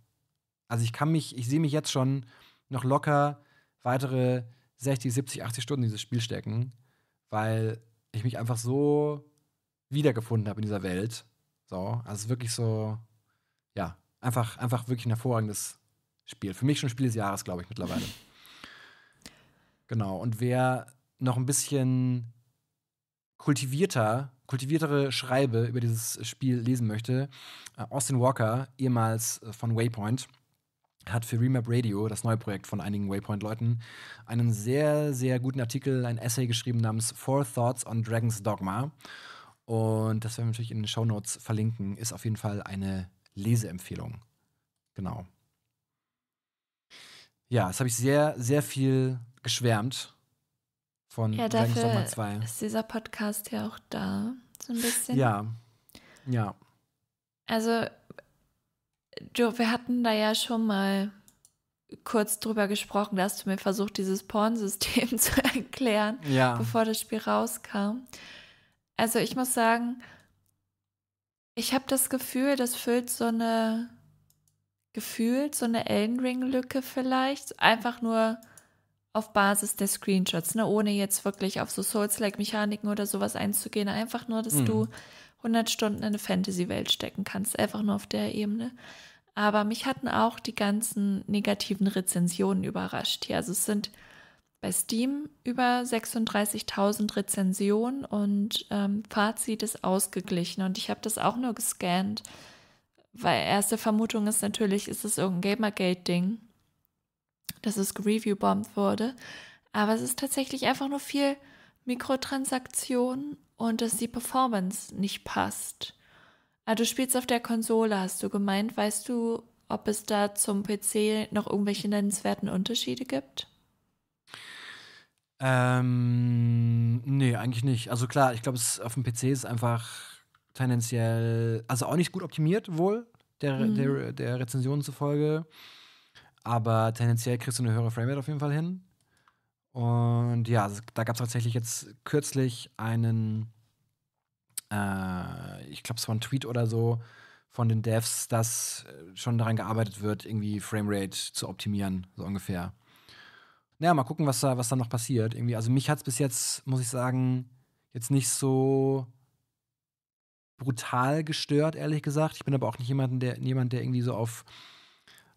Also ich kann mich, ich sehe mich jetzt schon noch locker weitere 60, 70, 80 Stunden in dieses Spiel stecken, weil ich mich einfach so wiedergefunden habe in dieser Welt. So, also wirklich so, ja, einfach, einfach wirklich ein hervorragendes Spiel. Für mich schon Spiel des Jahres, glaube ich, mittlerweile. genau. Und wer noch ein bisschen kultivierter, kultiviertere Schreibe über dieses Spiel lesen möchte, äh, Austin Walker, ehemals äh, von Waypoint, hat für Remap Radio, das neue Projekt von einigen Waypoint-Leuten, einen sehr, sehr guten Artikel, ein Essay geschrieben namens Four Thoughts on Dragon's Dogma. Und das werden wir natürlich in den Show Notes verlinken. Ist auf jeden Fall eine Leseempfehlung. Genau. Ja, das habe ich sehr, sehr viel geschwärmt von ja, Dragon's dafür Dogma 2. Ist dieser Podcast ja auch da, so ein bisschen. Ja. Ja. Also wir hatten da ja schon mal kurz drüber gesprochen, da hast du mir versucht, dieses Pornsystem zu erklären, ja. bevor das Spiel rauskam. Also ich muss sagen, ich habe das Gefühl, das füllt so eine gefühlt so eine Elden Ring Lücke vielleicht, einfach nur auf Basis der Screenshots, ne, ohne jetzt wirklich auf so Souls-like Mechaniken oder sowas einzugehen, einfach nur, dass mhm. du 100 Stunden in eine Fantasy Welt stecken kannst, einfach nur auf der Ebene. Aber mich hatten auch die ganzen negativen Rezensionen überrascht hier. Also es sind bei Steam über 36.000 Rezensionen und ähm, Fazit ist ausgeglichen. Und ich habe das auch nur gescannt, weil erste Vermutung ist natürlich, ist es irgendein Gamergate-Ding, dass es gereviewbombt wurde. Aber es ist tatsächlich einfach nur viel Mikrotransaktion und dass die Performance nicht passt. Ah, du spielst auf der Konsole, hast du gemeint. Weißt du, ob es da zum PC noch irgendwelche nennenswerten Unterschiede gibt? Ähm, nee, eigentlich nicht. Also klar, ich glaube, auf dem PC ist einfach tendenziell, also auch nicht gut optimiert wohl, der, mhm. der, der Rezension zufolge. Aber tendenziell kriegst du eine höhere Framerate auf jeden Fall hin. Und ja, also da gab es tatsächlich jetzt kürzlich einen äh, ich glaube, es war ein Tweet oder so von den Devs, dass äh, schon daran gearbeitet wird, irgendwie Framerate zu optimieren, so ungefähr. Naja, mal gucken, was da, was da noch passiert. Irgendwie, also mich hat es bis jetzt, muss ich sagen, jetzt nicht so brutal gestört, ehrlich gesagt. Ich bin aber auch nicht jemand, der, jemand, der irgendwie so auf,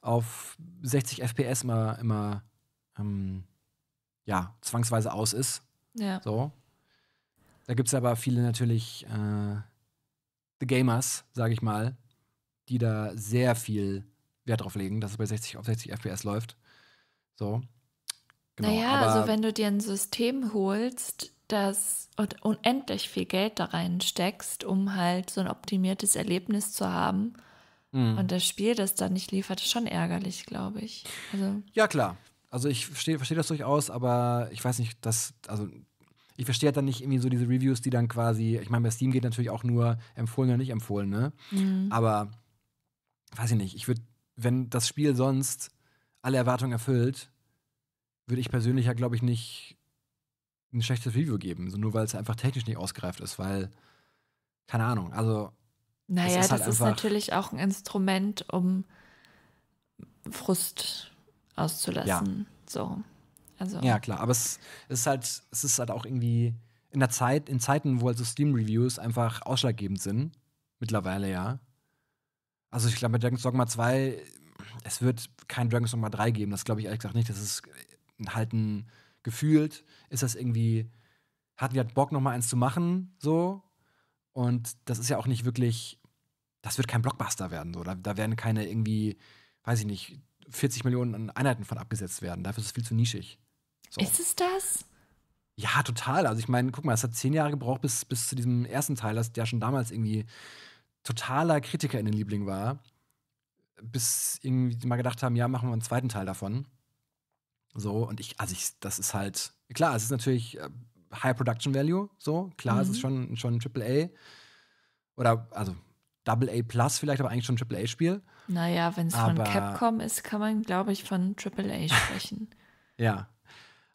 auf 60 FPS immer, immer ähm, ja, zwangsweise aus ist. Ja. So. Da gibt es aber viele natürlich äh, The Gamers, sage ich mal, die da sehr viel Wert drauf legen, dass es bei 60 auf 60 FPS läuft. So. Genau, naja, also wenn du dir ein System holst, das und unendlich viel Geld da reinsteckst, um halt so ein optimiertes Erlebnis zu haben mhm. und das Spiel das dann nicht liefert, ist schon ärgerlich, glaube ich. Also ja, klar. Also ich verstehe versteh das durchaus, aber ich weiß nicht, dass, also ich verstehe halt dann nicht irgendwie so diese Reviews, die dann quasi, ich meine, bei Steam geht natürlich auch nur empfohlen oder nicht empfohlen, ne? Mhm. Aber weiß ich nicht, ich würde, wenn das Spiel sonst alle Erwartungen erfüllt, würde ich persönlich ja, glaube ich, nicht ein schlechtes Review geben, so nur weil es einfach technisch nicht ausgereift ist, weil, keine Ahnung, also. Naja, ist halt das ist natürlich auch ein Instrument, um Frust auszulassen. Ja. So. Also ja, klar, aber es ist halt, es ist halt auch irgendwie in der Zeit, in Zeiten, wo also Steam-Reviews einfach ausschlaggebend sind, mittlerweile ja. Also ich glaube, bei Dragon's Dogma 2, es wird kein Dragon's Dogma 3 geben, das glaube ich ehrlich gesagt nicht. Das ist halt ein gefühlt, ist das irgendwie, hat wir halt Bock, nochmal eins zu machen, so. Und das ist ja auch nicht wirklich, das wird kein Blockbuster werden, so. Da, da werden keine irgendwie, weiß ich nicht, 40 Millionen Einheiten von abgesetzt werden. Dafür ist es viel zu nischig. So. Ist es das? Ja, total. Also ich meine, guck mal, es hat zehn Jahre gebraucht bis, bis zu diesem ersten Teil, das der schon damals irgendwie totaler Kritiker in den Liebling war. Bis irgendwie mal gedacht haben, ja, machen wir einen zweiten Teil davon. So, und ich, also ich, das ist halt, klar, es ist natürlich äh, High Production Value, so, klar, mhm. es ist mhm. schon, schon ein AAA. Oder, also Double A Plus vielleicht, aber eigentlich schon ein AAA-Spiel. Naja, wenn es von Capcom ist, kann man, glaube ich, von AAA sprechen. ja,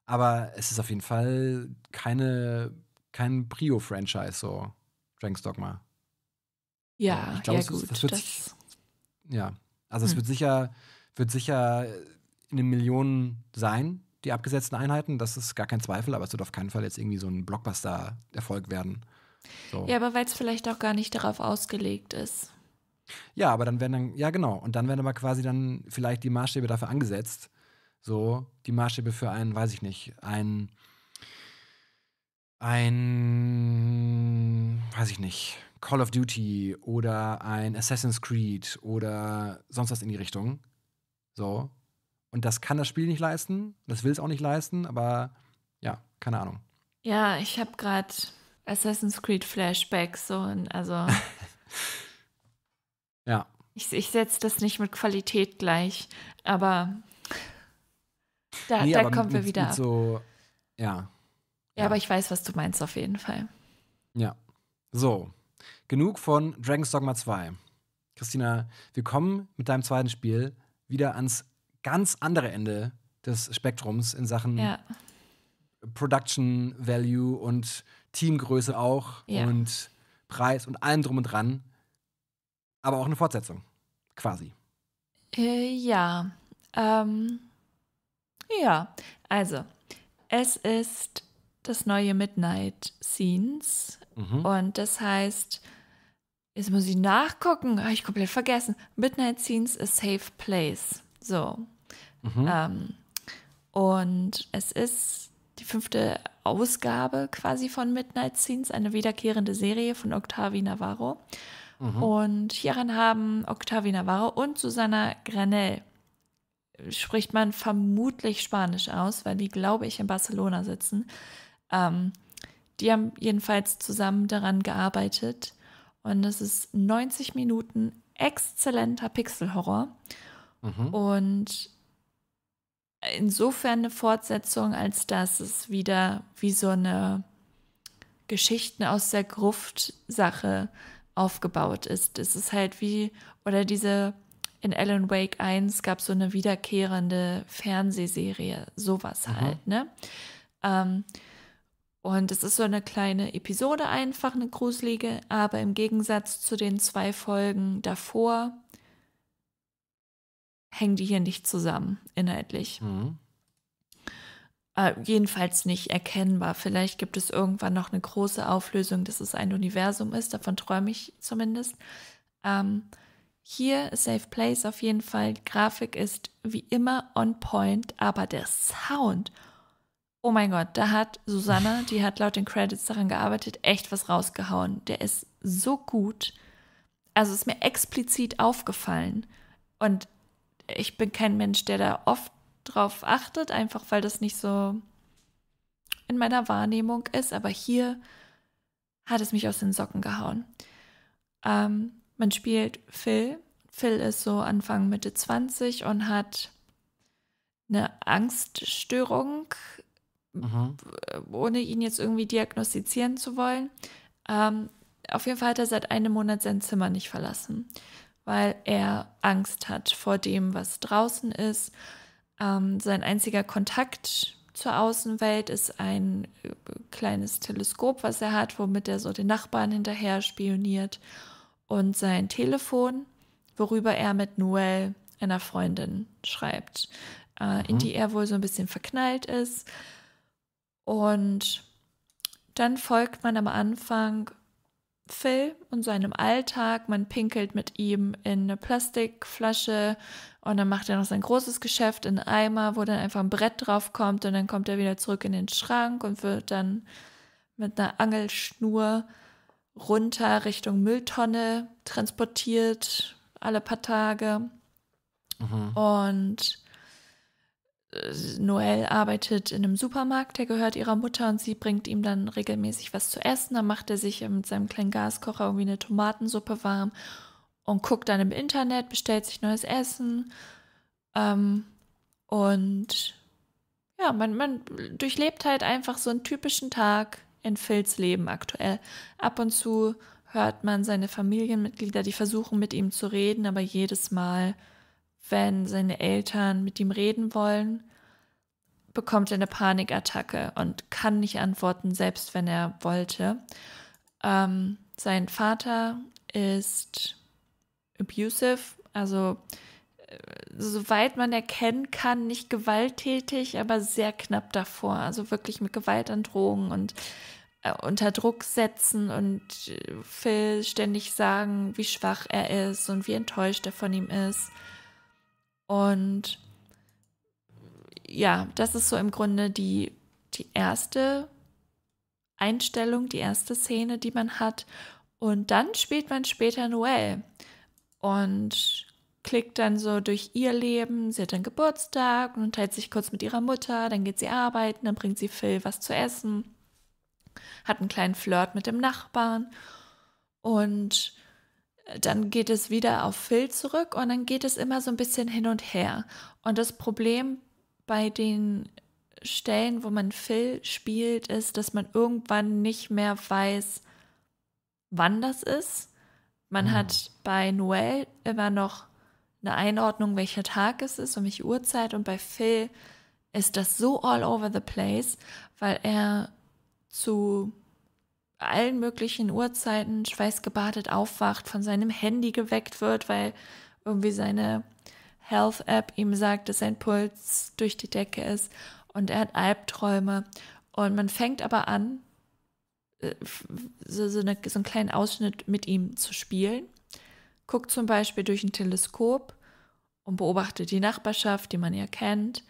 aber es ist auf jeden Fall keine, kein Brio-Franchise, so Dragon's Dogma. Ja, ich glaube, ja, gut. Das wird, das ja, also hm. es wird sicher, wird sicher in den Millionen sein, die abgesetzten Einheiten. Das ist gar kein Zweifel, aber es wird auf keinen Fall jetzt irgendwie so ein Blockbuster-Erfolg werden. So. Ja, aber weil es vielleicht auch gar nicht darauf ausgelegt ist. Ja, aber dann werden dann, ja genau, und dann werden aber quasi dann vielleicht die Maßstäbe dafür angesetzt, so, die Maßstäbe für einen, weiß ich nicht, ein, ein, weiß ich nicht, Call of Duty oder ein Assassin's Creed oder sonst was in die Richtung. So. Und das kann das Spiel nicht leisten, das will es auch nicht leisten, aber ja, keine Ahnung. Ja, ich habe gerade Assassin's Creed Flashbacks, so, und also. ja. Ich, ich setze das nicht mit Qualität gleich, aber da, nee, da kommen wir wieder ab. So, ja. Ja, aber ich weiß, was du meinst, auf jeden Fall. Ja. So. Genug von Dragon's Dogma 2. Christina, wir kommen mit deinem zweiten Spiel wieder ans ganz andere Ende des Spektrums in Sachen ja. Production Value und Teamgröße auch ja. und Preis und allem drum und dran. Aber auch eine Fortsetzung, quasi. Äh, ja. Ähm, ja, also es ist das neue Midnight Scenes mhm. und das heißt, jetzt muss ich nachgucken, habe ich komplett vergessen. Midnight Scenes a Safe Place. So. Mhm. Ähm, und es ist die fünfte Ausgabe quasi von Midnight Scenes, eine wiederkehrende Serie von Octavi Navarro. Mhm. Und hieran haben Octavi Navarro und Susanna Granell spricht man vermutlich Spanisch aus, weil die, glaube ich, in Barcelona sitzen. Ähm, die haben jedenfalls zusammen daran gearbeitet. Und es ist 90 Minuten exzellenter Pixelhorror. Mhm. Und insofern eine Fortsetzung, als dass es wieder wie so eine Geschichten aus der Gruft-Sache aufgebaut ist. Es ist halt wie, oder diese in Alan Wake 1 gab es so eine wiederkehrende Fernsehserie, sowas mhm. halt, ne? Ähm, und es ist so eine kleine Episode einfach, eine gruselige, aber im Gegensatz zu den zwei Folgen davor hängen die hier nicht zusammen, inhaltlich. Mhm. Äh, jedenfalls nicht erkennbar. Vielleicht gibt es irgendwann noch eine große Auflösung, dass es ein Universum ist, davon träume ich zumindest. Ähm, hier Safe Place auf jeden Fall. Die Grafik ist wie immer on point, aber der Sound. Oh mein Gott, da hat Susanna, die hat laut den Credits daran gearbeitet, echt was rausgehauen. Der ist so gut. Also ist mir explizit aufgefallen. Und ich bin kein Mensch, der da oft drauf achtet, einfach weil das nicht so in meiner Wahrnehmung ist. Aber hier hat es mich aus den Socken gehauen. Ähm, man spielt Phil. Phil ist so Anfang Mitte 20 und hat eine Angststörung, mhm. ohne ihn jetzt irgendwie diagnostizieren zu wollen. Ähm, auf jeden Fall hat er seit einem Monat sein Zimmer nicht verlassen, weil er Angst hat vor dem, was draußen ist. Ähm, sein einziger Kontakt zur Außenwelt ist ein äh, kleines Teleskop, was er hat, womit er so den Nachbarn hinterher spioniert und sein Telefon, worüber er mit Noel, einer Freundin, schreibt, äh, mhm. in die er wohl so ein bisschen verknallt ist. Und dann folgt man am Anfang Phil und seinem Alltag. Man pinkelt mit ihm in eine Plastikflasche und dann macht er noch sein großes Geschäft in Eimer, wo dann einfach ein Brett drauf kommt und dann kommt er wieder zurück in den Schrank und wird dann mit einer Angelschnur runter Richtung Mülltonne transportiert, alle paar Tage. Mhm. Und äh, Noel arbeitet in einem Supermarkt, der gehört ihrer Mutter und sie bringt ihm dann regelmäßig was zu essen. Dann macht er sich mit seinem kleinen Gaskocher irgendwie eine Tomatensuppe warm und guckt dann im Internet, bestellt sich neues Essen. Ähm, und ja, man, man durchlebt halt einfach so einen typischen Tag in Phils Leben aktuell. Ab und zu hört man seine Familienmitglieder, die versuchen mit ihm zu reden, aber jedes Mal, wenn seine Eltern mit ihm reden wollen, bekommt er eine Panikattacke und kann nicht antworten, selbst wenn er wollte. Ähm, sein Vater ist abusive, also soweit man erkennen kann, nicht gewalttätig, aber sehr knapp davor. Also wirklich mit Gewaltandrohungen und äh, unter Druck setzen und äh, Phil ständig sagen, wie schwach er ist und wie enttäuscht er von ihm ist. Und ja, das ist so im Grunde die, die erste Einstellung, die erste Szene, die man hat. Und dann spielt man später Noel. Und klickt dann so durch ihr Leben. Sie hat dann Geburtstag und teilt sich kurz mit ihrer Mutter, dann geht sie arbeiten, dann bringt sie Phil was zu essen, hat einen kleinen Flirt mit dem Nachbarn und äh, dann geht es wieder auf Phil zurück und dann geht es immer so ein bisschen hin und her. Und das Problem bei den Stellen, wo man Phil spielt, ist, dass man irgendwann nicht mehr weiß, wann das ist. Man mhm. hat bei Noel immer noch eine Einordnung, welcher Tag es ist und welche Uhrzeit. Und bei Phil ist das so all over the place, weil er zu allen möglichen Uhrzeiten schweißgebadet aufwacht, von seinem Handy geweckt wird, weil irgendwie seine Health App ihm sagt, dass sein Puls durch die Decke ist und er hat Albträume. Und man fängt aber an, äh, so, so, eine, so einen kleinen Ausschnitt mit ihm zu spielen guckt zum Beispiel durch ein Teleskop und beobachtet die Nachbarschaft, die man ja kennt.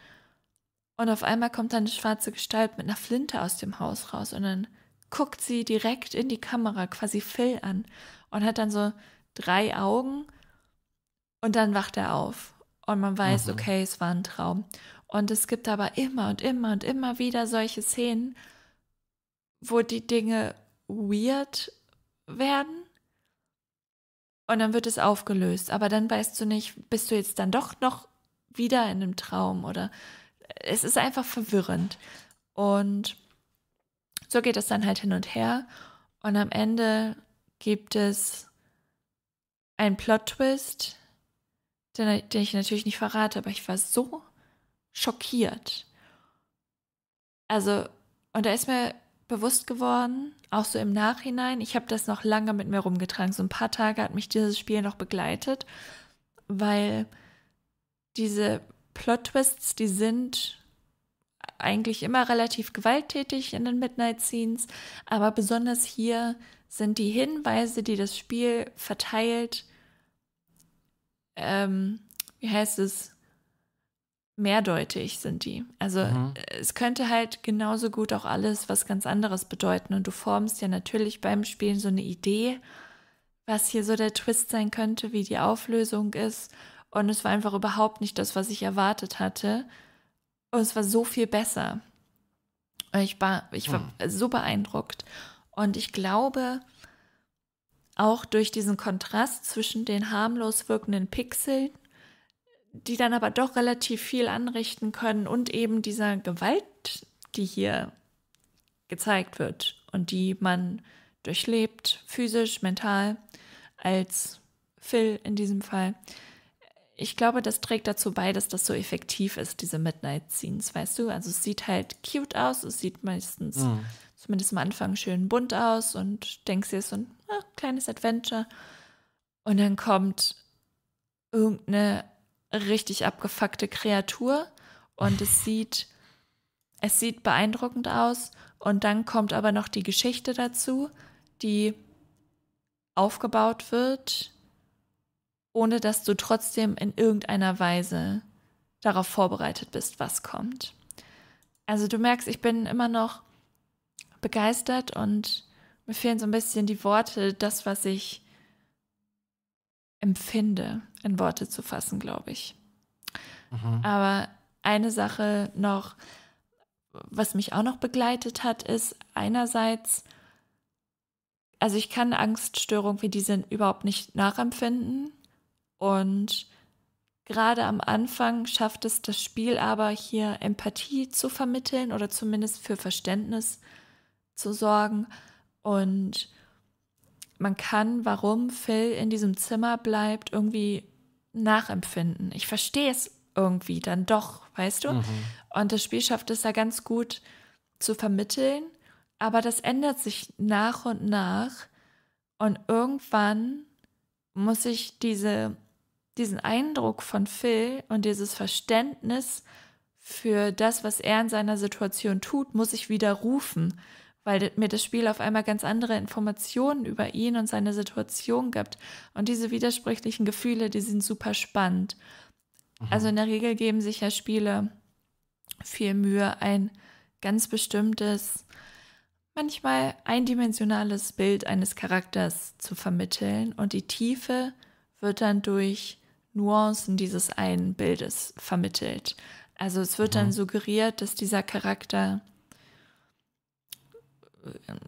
Und auf einmal kommt dann eine schwarze Gestalt mit einer Flinte aus dem Haus raus und dann guckt sie direkt in die Kamera, quasi Phil an und hat dann so drei Augen und dann wacht er auf und man weiß, mhm. okay, es war ein Traum. Und es gibt aber immer und immer und immer wieder solche Szenen, wo die Dinge weird werden und dann wird es aufgelöst. Aber dann weißt du nicht, bist du jetzt dann doch noch wieder in einem Traum oder äh, es ist einfach verwirrend. Und so geht es dann halt hin und her. Und am Ende gibt es einen Plot-Twist, den, den ich natürlich nicht verrate, aber ich war so schockiert. Also, und da ist mir bewusst geworden, auch so im Nachhinein. Ich habe das noch lange mit mir rumgetragen. So ein paar Tage hat mich dieses Spiel noch begleitet, weil diese Plot-Twists, die sind eigentlich immer relativ gewalttätig in den Midnight Scenes, aber besonders hier sind die Hinweise, die das Spiel verteilt, ähm, wie heißt es, mehrdeutig sind die. Also mhm. Äh, es könnte halt genauso gut auch alles was ganz anderes bedeuten. Und du formst ja natürlich beim Spielen so eine Idee, was hier so der Twist sein könnte, wie die Auflösung ist. Und es war einfach überhaupt nicht das, was ich erwartet hatte. Und es war so viel besser. Und ich war, ich war mhm. so also beeindruckt. Und ich glaube, auch durch diesen Kontrast zwischen den harmlos wirkenden Pixeln die dann aber doch relativ viel anrichten können und eben dieser Gewalt, die hier gezeigt wird und die man durchlebt, physisch, mental, als Phil in diesem Fall. Ich glaube, das trägt dazu bei, dass das so effektiv ist, diese Midnight Scenes, weißt du? Also es sieht halt cute aus, es sieht meistens, mhm. zumindest am Anfang, schön bunt aus und denkst dir so ein ach, kleines Adventure. Und dann kommt irgendeine richtig abgefuckte Kreatur und es sieht, es sieht beeindruckend aus. Und dann kommt aber noch die Geschichte dazu, die aufgebaut wird, ohne dass du trotzdem in irgendeiner Weise darauf vorbereitet bist, was kommt. Also du merkst, ich bin immer noch begeistert und mir fehlen so ein bisschen die Worte, das, was ich empfinde, in Worte zu fassen, glaube ich. Mhm. Aber eine Sache noch, was mich auch noch begleitet hat, ist einerseits, also ich kann Angststörungen wie diese überhaupt nicht nachempfinden. Und gerade am Anfang schafft es das Spiel aber hier Empathie zu vermitteln oder zumindest für Verständnis zu sorgen. Und man kann, warum Phil in diesem Zimmer bleibt, irgendwie nachempfinden. Ich verstehe es irgendwie dann doch, weißt du? Mhm. Und das Spiel schafft es da ganz gut zu vermitteln, aber das ändert sich nach und nach. Und irgendwann muss ich diese, diesen Eindruck von Phil und dieses Verständnis für das, was er in seiner Situation tut, muss ich wieder weil mir das Spiel auf einmal ganz andere Informationen über ihn und seine Situation gibt. Und diese widersprüchlichen Gefühle, die sind super spannend. Mhm. Also in der Regel geben sich ja Spiele viel Mühe, ein ganz bestimmtes, manchmal eindimensionales Bild eines Charakters zu vermitteln. Und die Tiefe wird dann durch Nuancen dieses einen Bildes vermittelt. Also es wird mhm. dann suggeriert, dass dieser Charakter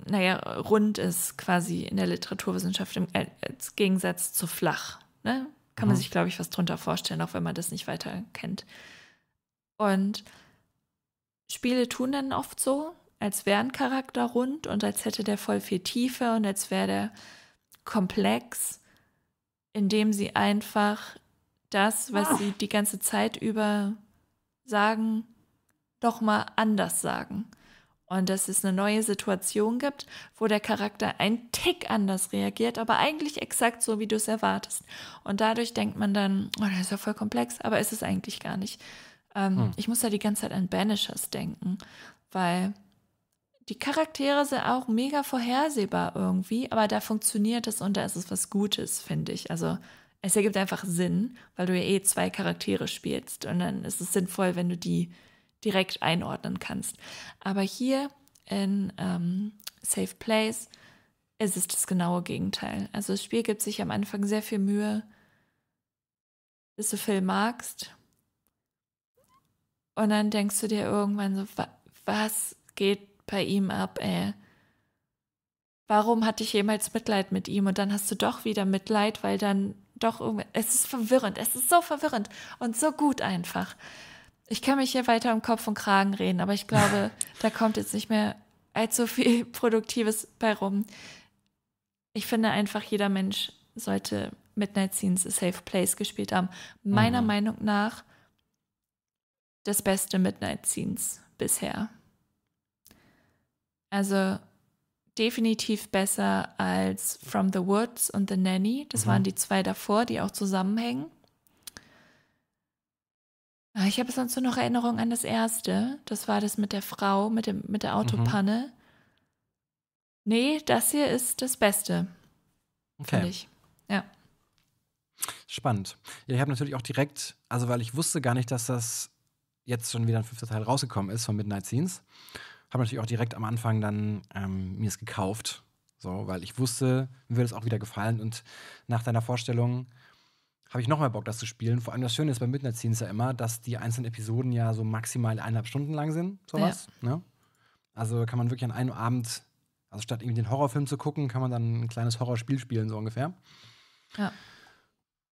naja, rund ist quasi in der Literaturwissenschaft im äh, als Gegensatz zu flach. Ne? Kann mhm. man sich, glaube ich, was drunter vorstellen, auch wenn man das nicht weiter kennt. Und Spiele tun dann oft so, als wäre ein Charakter rund und als hätte der voll viel Tiefe und als wäre der komplex, indem sie einfach das, was ah. sie die ganze Zeit über sagen, doch mal anders sagen und dass es eine neue Situation gibt, wo der Charakter ein Tick anders reagiert, aber eigentlich exakt so, wie du es erwartest. Und dadurch denkt man dann, oh, das ist ja voll komplex, aber ist es eigentlich gar nicht. Ähm, hm. Ich muss da die ganze Zeit an Banishers denken, weil die Charaktere sind auch mega vorhersehbar irgendwie, aber da funktioniert es und da ist es was Gutes, finde ich. Also es ergibt einfach Sinn, weil du ja eh zwei Charaktere spielst und dann ist es sinnvoll, wenn du die direkt einordnen kannst. Aber hier in ähm, Safe Place ist es das genaue Gegenteil. Also das Spiel gibt sich am Anfang sehr viel Mühe, bis du Phil magst. Und dann denkst du dir irgendwann so, wa was geht bei ihm ab, ey? Warum hatte ich jemals Mitleid mit ihm? Und dann hast du doch wieder Mitleid, weil dann doch irgendwie. Es ist verwirrend. Es ist so verwirrend und so gut einfach. Ich kann mich hier weiter um Kopf und Kragen reden, aber ich glaube, da kommt jetzt nicht mehr allzu viel Produktives bei rum. Ich finde einfach, jeder Mensch sollte Midnight Scenes A Safe Place gespielt haben. Meiner mhm. Meinung nach das beste Midnight Scenes bisher. Also definitiv besser als From the Woods und The Nanny. Das mhm. waren die zwei davor, die auch zusammenhängen. Ah, ich habe sonst nur noch Erinnerung an das erste. Das war das mit der Frau, mit, dem, mit der mhm. Autopanne. Mhm. Nee, das hier ist das Beste. Okay. Finde Ich. Ja. Spannend. Ja, ich habe natürlich auch direkt, also weil ich wusste gar nicht, dass das jetzt schon wieder ein fünfter Teil rausgekommen ist von Midnight Scenes, habe natürlich auch direkt am Anfang dann ähm, mir es gekauft. So, weil ich wusste, mir würde es auch wieder gefallen. Und nach deiner Vorstellung habe ich noch mehr Bock, das zu spielen. Vor allem das Schöne ist bei Midnight Scenes ja immer, dass die einzelnen Episoden ja so maximal eineinhalb Stunden lang sind, sowas. Ja. Ne? Also kann man wirklich an einem Abend, also statt irgendwie den Horrorfilm zu gucken, kann man dann ein kleines Horrorspiel spielen, so ungefähr. Ja.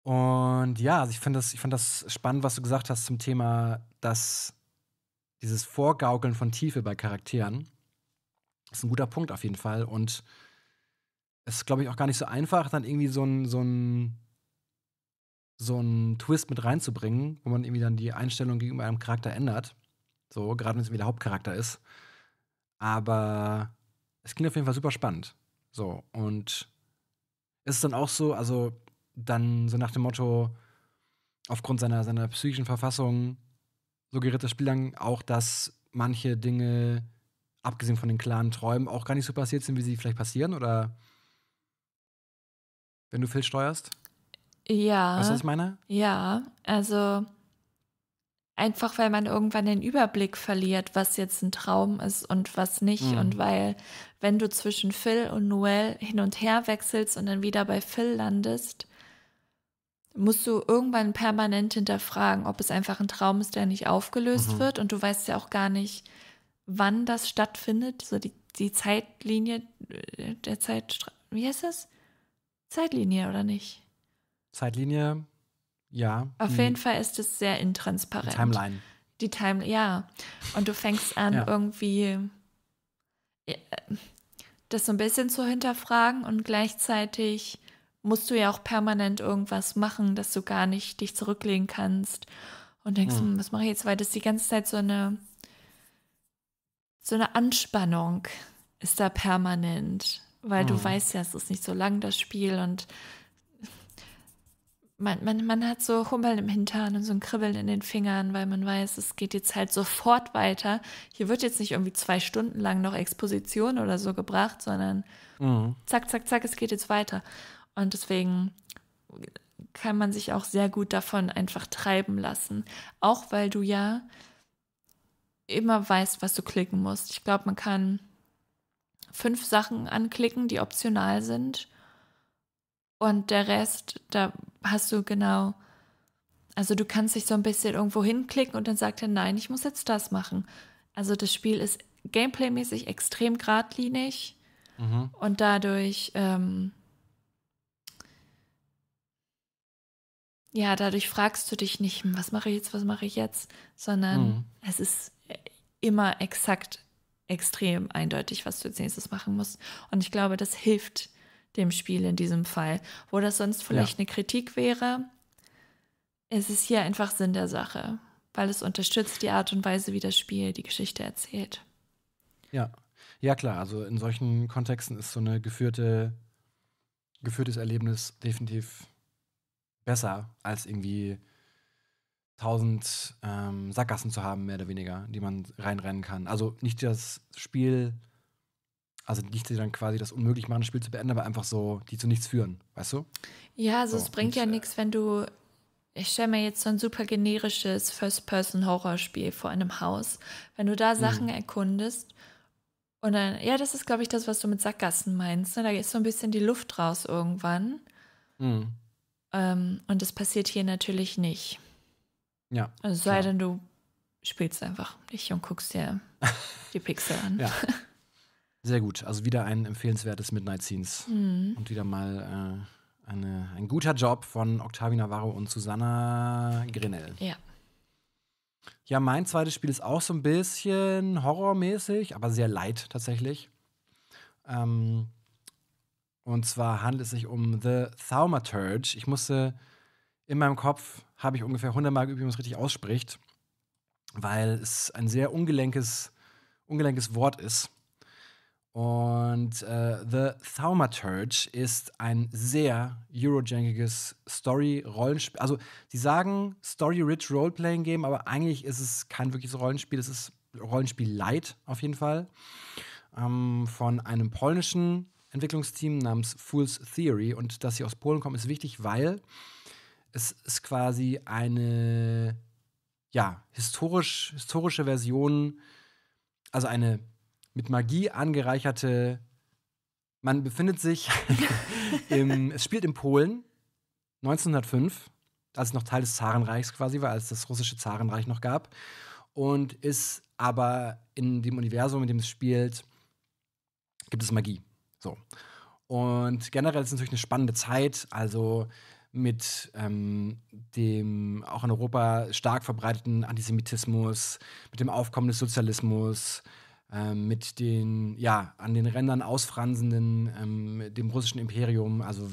Und ja, also ich finde das, ich fand das spannend, was du gesagt hast zum Thema, dass dieses Vorgaukeln von Tiefe bei Charakteren ist ein guter Punkt auf jeden Fall. Und es ist, glaube ich, auch gar nicht so einfach, dann irgendwie so ein, so ein so einen Twist mit reinzubringen, wo man irgendwie dann die Einstellung gegenüber einem Charakter ändert. So, gerade wenn es wieder Hauptcharakter ist. Aber es klingt auf jeden Fall super spannend. So, und ist es dann auch so, also dann so nach dem Motto, aufgrund seiner, seiner psychischen Verfassung suggeriert das Spiel dann auch, dass manche Dinge, abgesehen von den klaren Träumen, auch gar nicht so passiert sind, wie sie vielleicht passieren? Oder wenn du viel steuerst? Ja. Weißt du, was ich meine? Ja, also einfach weil man irgendwann den Überblick verliert, was jetzt ein Traum ist und was nicht. Mhm. Und weil, wenn du zwischen Phil und Noel hin und her wechselst und dann wieder bei Phil landest, musst du irgendwann permanent hinterfragen, ob es einfach ein Traum ist, der nicht aufgelöst mhm. wird. Und du weißt ja auch gar nicht, wann das stattfindet. So die, die Zeitlinie äh, der Zeit, wie heißt das? Zeitlinie oder nicht? Zeitlinie, ja. Auf jeden Fall ist es sehr intransparent. Die Timeline. Die Timeline, ja. Und du fängst an, ja. irgendwie äh, das so ein bisschen zu hinterfragen und gleichzeitig musst du ja auch permanent irgendwas machen, dass du gar nicht dich zurücklegen kannst und denkst, hm. hm. was mache ich jetzt, weil das die ganze Zeit so eine so eine Anspannung ist da permanent, weil hm. du weißt ja, es ist nicht so lang das Spiel und man, man, man hat so Hummeln im Hintern und so ein Kribbeln in den Fingern, weil man weiß, es geht jetzt halt sofort weiter. Hier wird jetzt nicht irgendwie zwei Stunden lang noch Exposition oder so gebracht, sondern mhm. zack, zack, zack, es geht jetzt weiter. Und deswegen kann man sich auch sehr gut davon einfach treiben lassen. Auch weil du ja immer weißt, was du klicken musst. Ich glaube, man kann fünf Sachen anklicken, die optional sind und der Rest, da hast du genau, also du kannst dich so ein bisschen irgendwo hinklicken und dann sagt er, nein, ich muss jetzt das machen. Also das Spiel ist gameplaymäßig extrem geradlinig mhm. und dadurch, ähm, ja, dadurch fragst du dich nicht, hm, was mache ich jetzt, was mache ich jetzt, sondern mhm. es ist immer exakt extrem eindeutig, was du als nächstes machen musst. Und ich glaube, das hilft dem Spiel in diesem Fall. Wo das sonst vielleicht ja. eine Kritik wäre, ist es hier einfach Sinn der Sache, weil es unterstützt die Art und Weise, wie das Spiel die Geschichte erzählt. Ja, ja klar. Also in solchen Kontexten ist so eine geführte, geführtes Erlebnis definitiv besser als irgendwie tausend ähm, Sackgassen zu haben, mehr oder weniger, die man reinrennen kann. Also nicht das Spiel also nicht, dass dann quasi das unmöglich machen, das Spiel zu beenden, aber einfach so, die zu nichts führen, weißt du? Ja, also so, es bringt und, ja äh, nichts, wenn du, ich stelle mir jetzt so ein super generisches first person horror spiel vor einem Haus, wenn du da mhm. Sachen erkundest und dann, ja, das ist, glaube ich, das, was du mit Sackgassen meinst, ne? da ist so ein bisschen die Luft raus irgendwann. Mhm. Ähm, und das passiert hier natürlich nicht. Ja. Also sei klar. denn, du spielst einfach nicht und guckst dir die Pixel an. Ja. Sehr gut. Also wieder ein empfehlenswertes Midnight Scenes. Mhm. Und wieder mal äh, eine, ein guter Job von Octavi Navarro und Susanna Grinnell. Ja. Ja, mein zweites Spiel ist auch so ein bisschen horrormäßig, aber sehr light tatsächlich. Ähm, und zwar handelt es sich um The Thaumaturge. Ich musste in meinem Kopf, habe ich ungefähr 100 Mal geübt, wie man es richtig ausspricht, weil es ein sehr ungelenkes, ungelenkes Wort ist. Und äh, The Thaumaturge ist ein sehr eurojankiges Story-Rollenspiel. Also, sie sagen Story-Rich Role-Playing-Game, aber eigentlich ist es kein wirkliches Rollenspiel. Es ist Rollenspiel-Light auf jeden Fall. Ähm, von einem polnischen Entwicklungsteam namens Fool's Theory. Und dass sie aus Polen kommen, ist wichtig, weil es ist quasi eine ja, historisch, historische Version, also eine mit Magie angereicherte. Man befindet sich im, es spielt in Polen 1905, als es noch Teil des Zarenreichs quasi war, als es das russische Zarenreich noch gab und ist aber in dem Universum, in dem es spielt, gibt es Magie. So. Und generell ist es natürlich eine spannende Zeit, also mit ähm, dem auch in Europa stark verbreiteten Antisemitismus, mit dem Aufkommen des Sozialismus, ähm, mit den, ja, an den Rändern ausfranzenden, ähm, dem russischen Imperium, also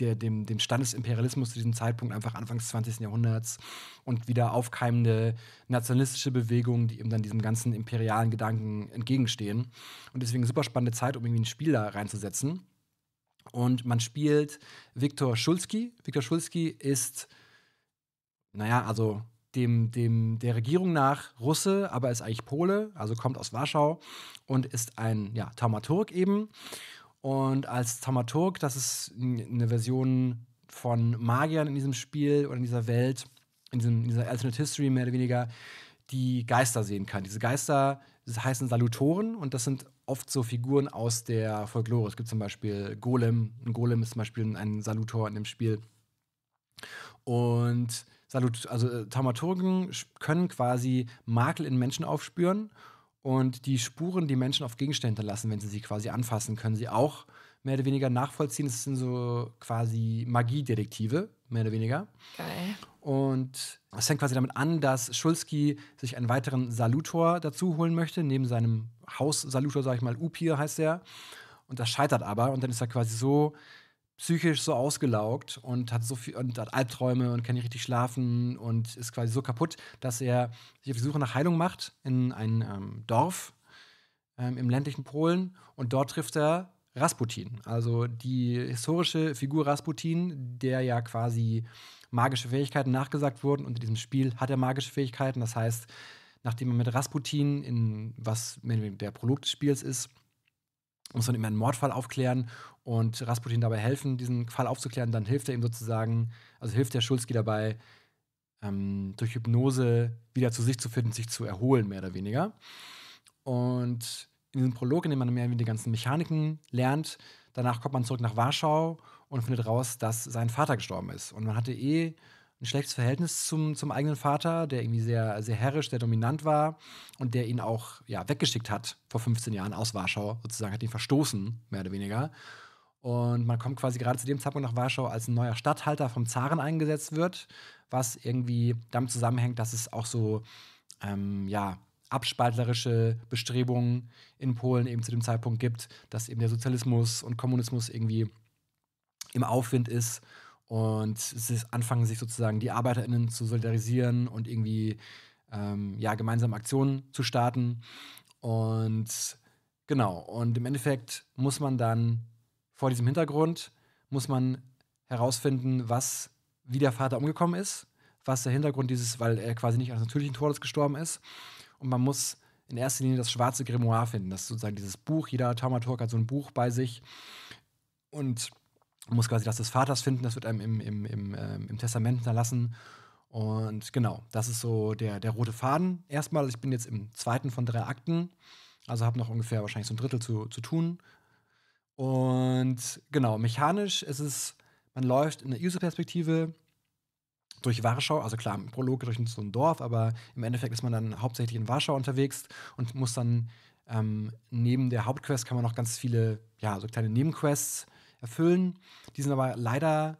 der, dem, dem Stand des Imperialismus zu diesem Zeitpunkt, einfach Anfang des 20. Jahrhunderts und wieder aufkeimende nationalistische Bewegungen, die eben dann diesem ganzen imperialen Gedanken entgegenstehen. Und deswegen super spannende Zeit, um irgendwie ein Spiel da reinzusetzen. Und man spielt Viktor Schulski. Viktor Schulski ist, naja, also dem, dem, der Regierung nach Russe, aber ist eigentlich Pole, also kommt aus Warschau und ist ein ja, Taumaturg eben. Und als Taumaturg, das ist eine Version von Magiern in diesem Spiel oder in dieser Welt, in, diesem, in dieser Alternate History mehr oder weniger, die Geister sehen kann. Diese Geister heißen Salutoren und das sind oft so Figuren aus der Folklore. Es gibt zum Beispiel Golem. Ein Golem ist zum Beispiel ein Salutor in dem Spiel. Und Salut, also äh, Taumaturgen können quasi Makel in Menschen aufspüren und die Spuren, die Menschen auf Gegenstände hinterlassen, wenn sie sie quasi anfassen, können sie auch mehr oder weniger nachvollziehen. Es sind so quasi Magiedetektive, mehr oder weniger. Geil. Und es fängt quasi damit an, dass Schulski sich einen weiteren Salutor dazu holen möchte, neben seinem Haussalutor, sag ich mal, Upir heißt der. Und das scheitert aber. Und dann ist er quasi so psychisch so ausgelaugt und hat so viel und hat Albträume und kann nicht richtig schlafen und ist quasi so kaputt, dass er sich auf die Suche nach Heilung macht in ein ähm, Dorf ähm, im ländlichen Polen und dort trifft er Rasputin, also die historische Figur Rasputin, der ja quasi magische Fähigkeiten nachgesagt wurden und in diesem Spiel hat er magische Fähigkeiten, das heißt, nachdem er mit Rasputin in was der Prolog des Spiels ist, muss man ihm einen Mordfall aufklären und Rasputin dabei helfen, diesen Fall aufzuklären. Dann hilft er ihm sozusagen, also hilft der Schulski dabei, ähm, durch Hypnose wieder zu sich zu finden, sich zu erholen, mehr oder weniger. Und in diesem Prolog, in dem man mehr wie die ganzen Mechaniken lernt, danach kommt man zurück nach Warschau und findet raus, dass sein Vater gestorben ist. Und man hatte eh ein schlechtes Verhältnis zum, zum eigenen Vater, der irgendwie sehr, sehr herrisch, sehr dominant war und der ihn auch ja, weggeschickt hat vor 15 Jahren aus Warschau, sozusagen hat ihn verstoßen, mehr oder weniger. Und man kommt quasi gerade zu dem Zeitpunkt nach Warschau, als ein neuer Statthalter vom Zaren eingesetzt wird, was irgendwie damit zusammenhängt, dass es auch so, ähm, ja, abspaltlerische Bestrebungen in Polen eben zu dem Zeitpunkt gibt, dass eben der Sozialismus und Kommunismus irgendwie im Aufwind ist und es ist, anfangen sich sozusagen die ArbeiterInnen zu solidarisieren und irgendwie ähm, ja, gemeinsam Aktionen zu starten. Und genau, und im Endeffekt muss man dann vor diesem Hintergrund muss man herausfinden, was wie der Vater umgekommen ist, was der Hintergrund dieses, weil er quasi nicht aus natürlichen Todes gestorben ist. Und man muss in erster Linie das schwarze Grimoire finden. Das ist sozusagen dieses Buch. Jeder Taumaturg hat so ein Buch bei sich. Und man muss quasi das des Vaters finden, das wird einem im, im, im, äh, im Testament hinterlassen. Und genau, das ist so der, der rote Faden. Erstmal, ich bin jetzt im zweiten von drei Akten, also habe noch ungefähr wahrscheinlich so ein Drittel zu, zu tun. Und genau, mechanisch ist es, man läuft in der User-Perspektive durch Warschau, also klar, im Prolog durch so ein Dorf, aber im Endeffekt ist man dann hauptsächlich in Warschau unterwegs und muss dann ähm, neben der Hauptquest kann man noch ganz viele, ja, so kleine Nebenquests erfüllen. Die sind aber leider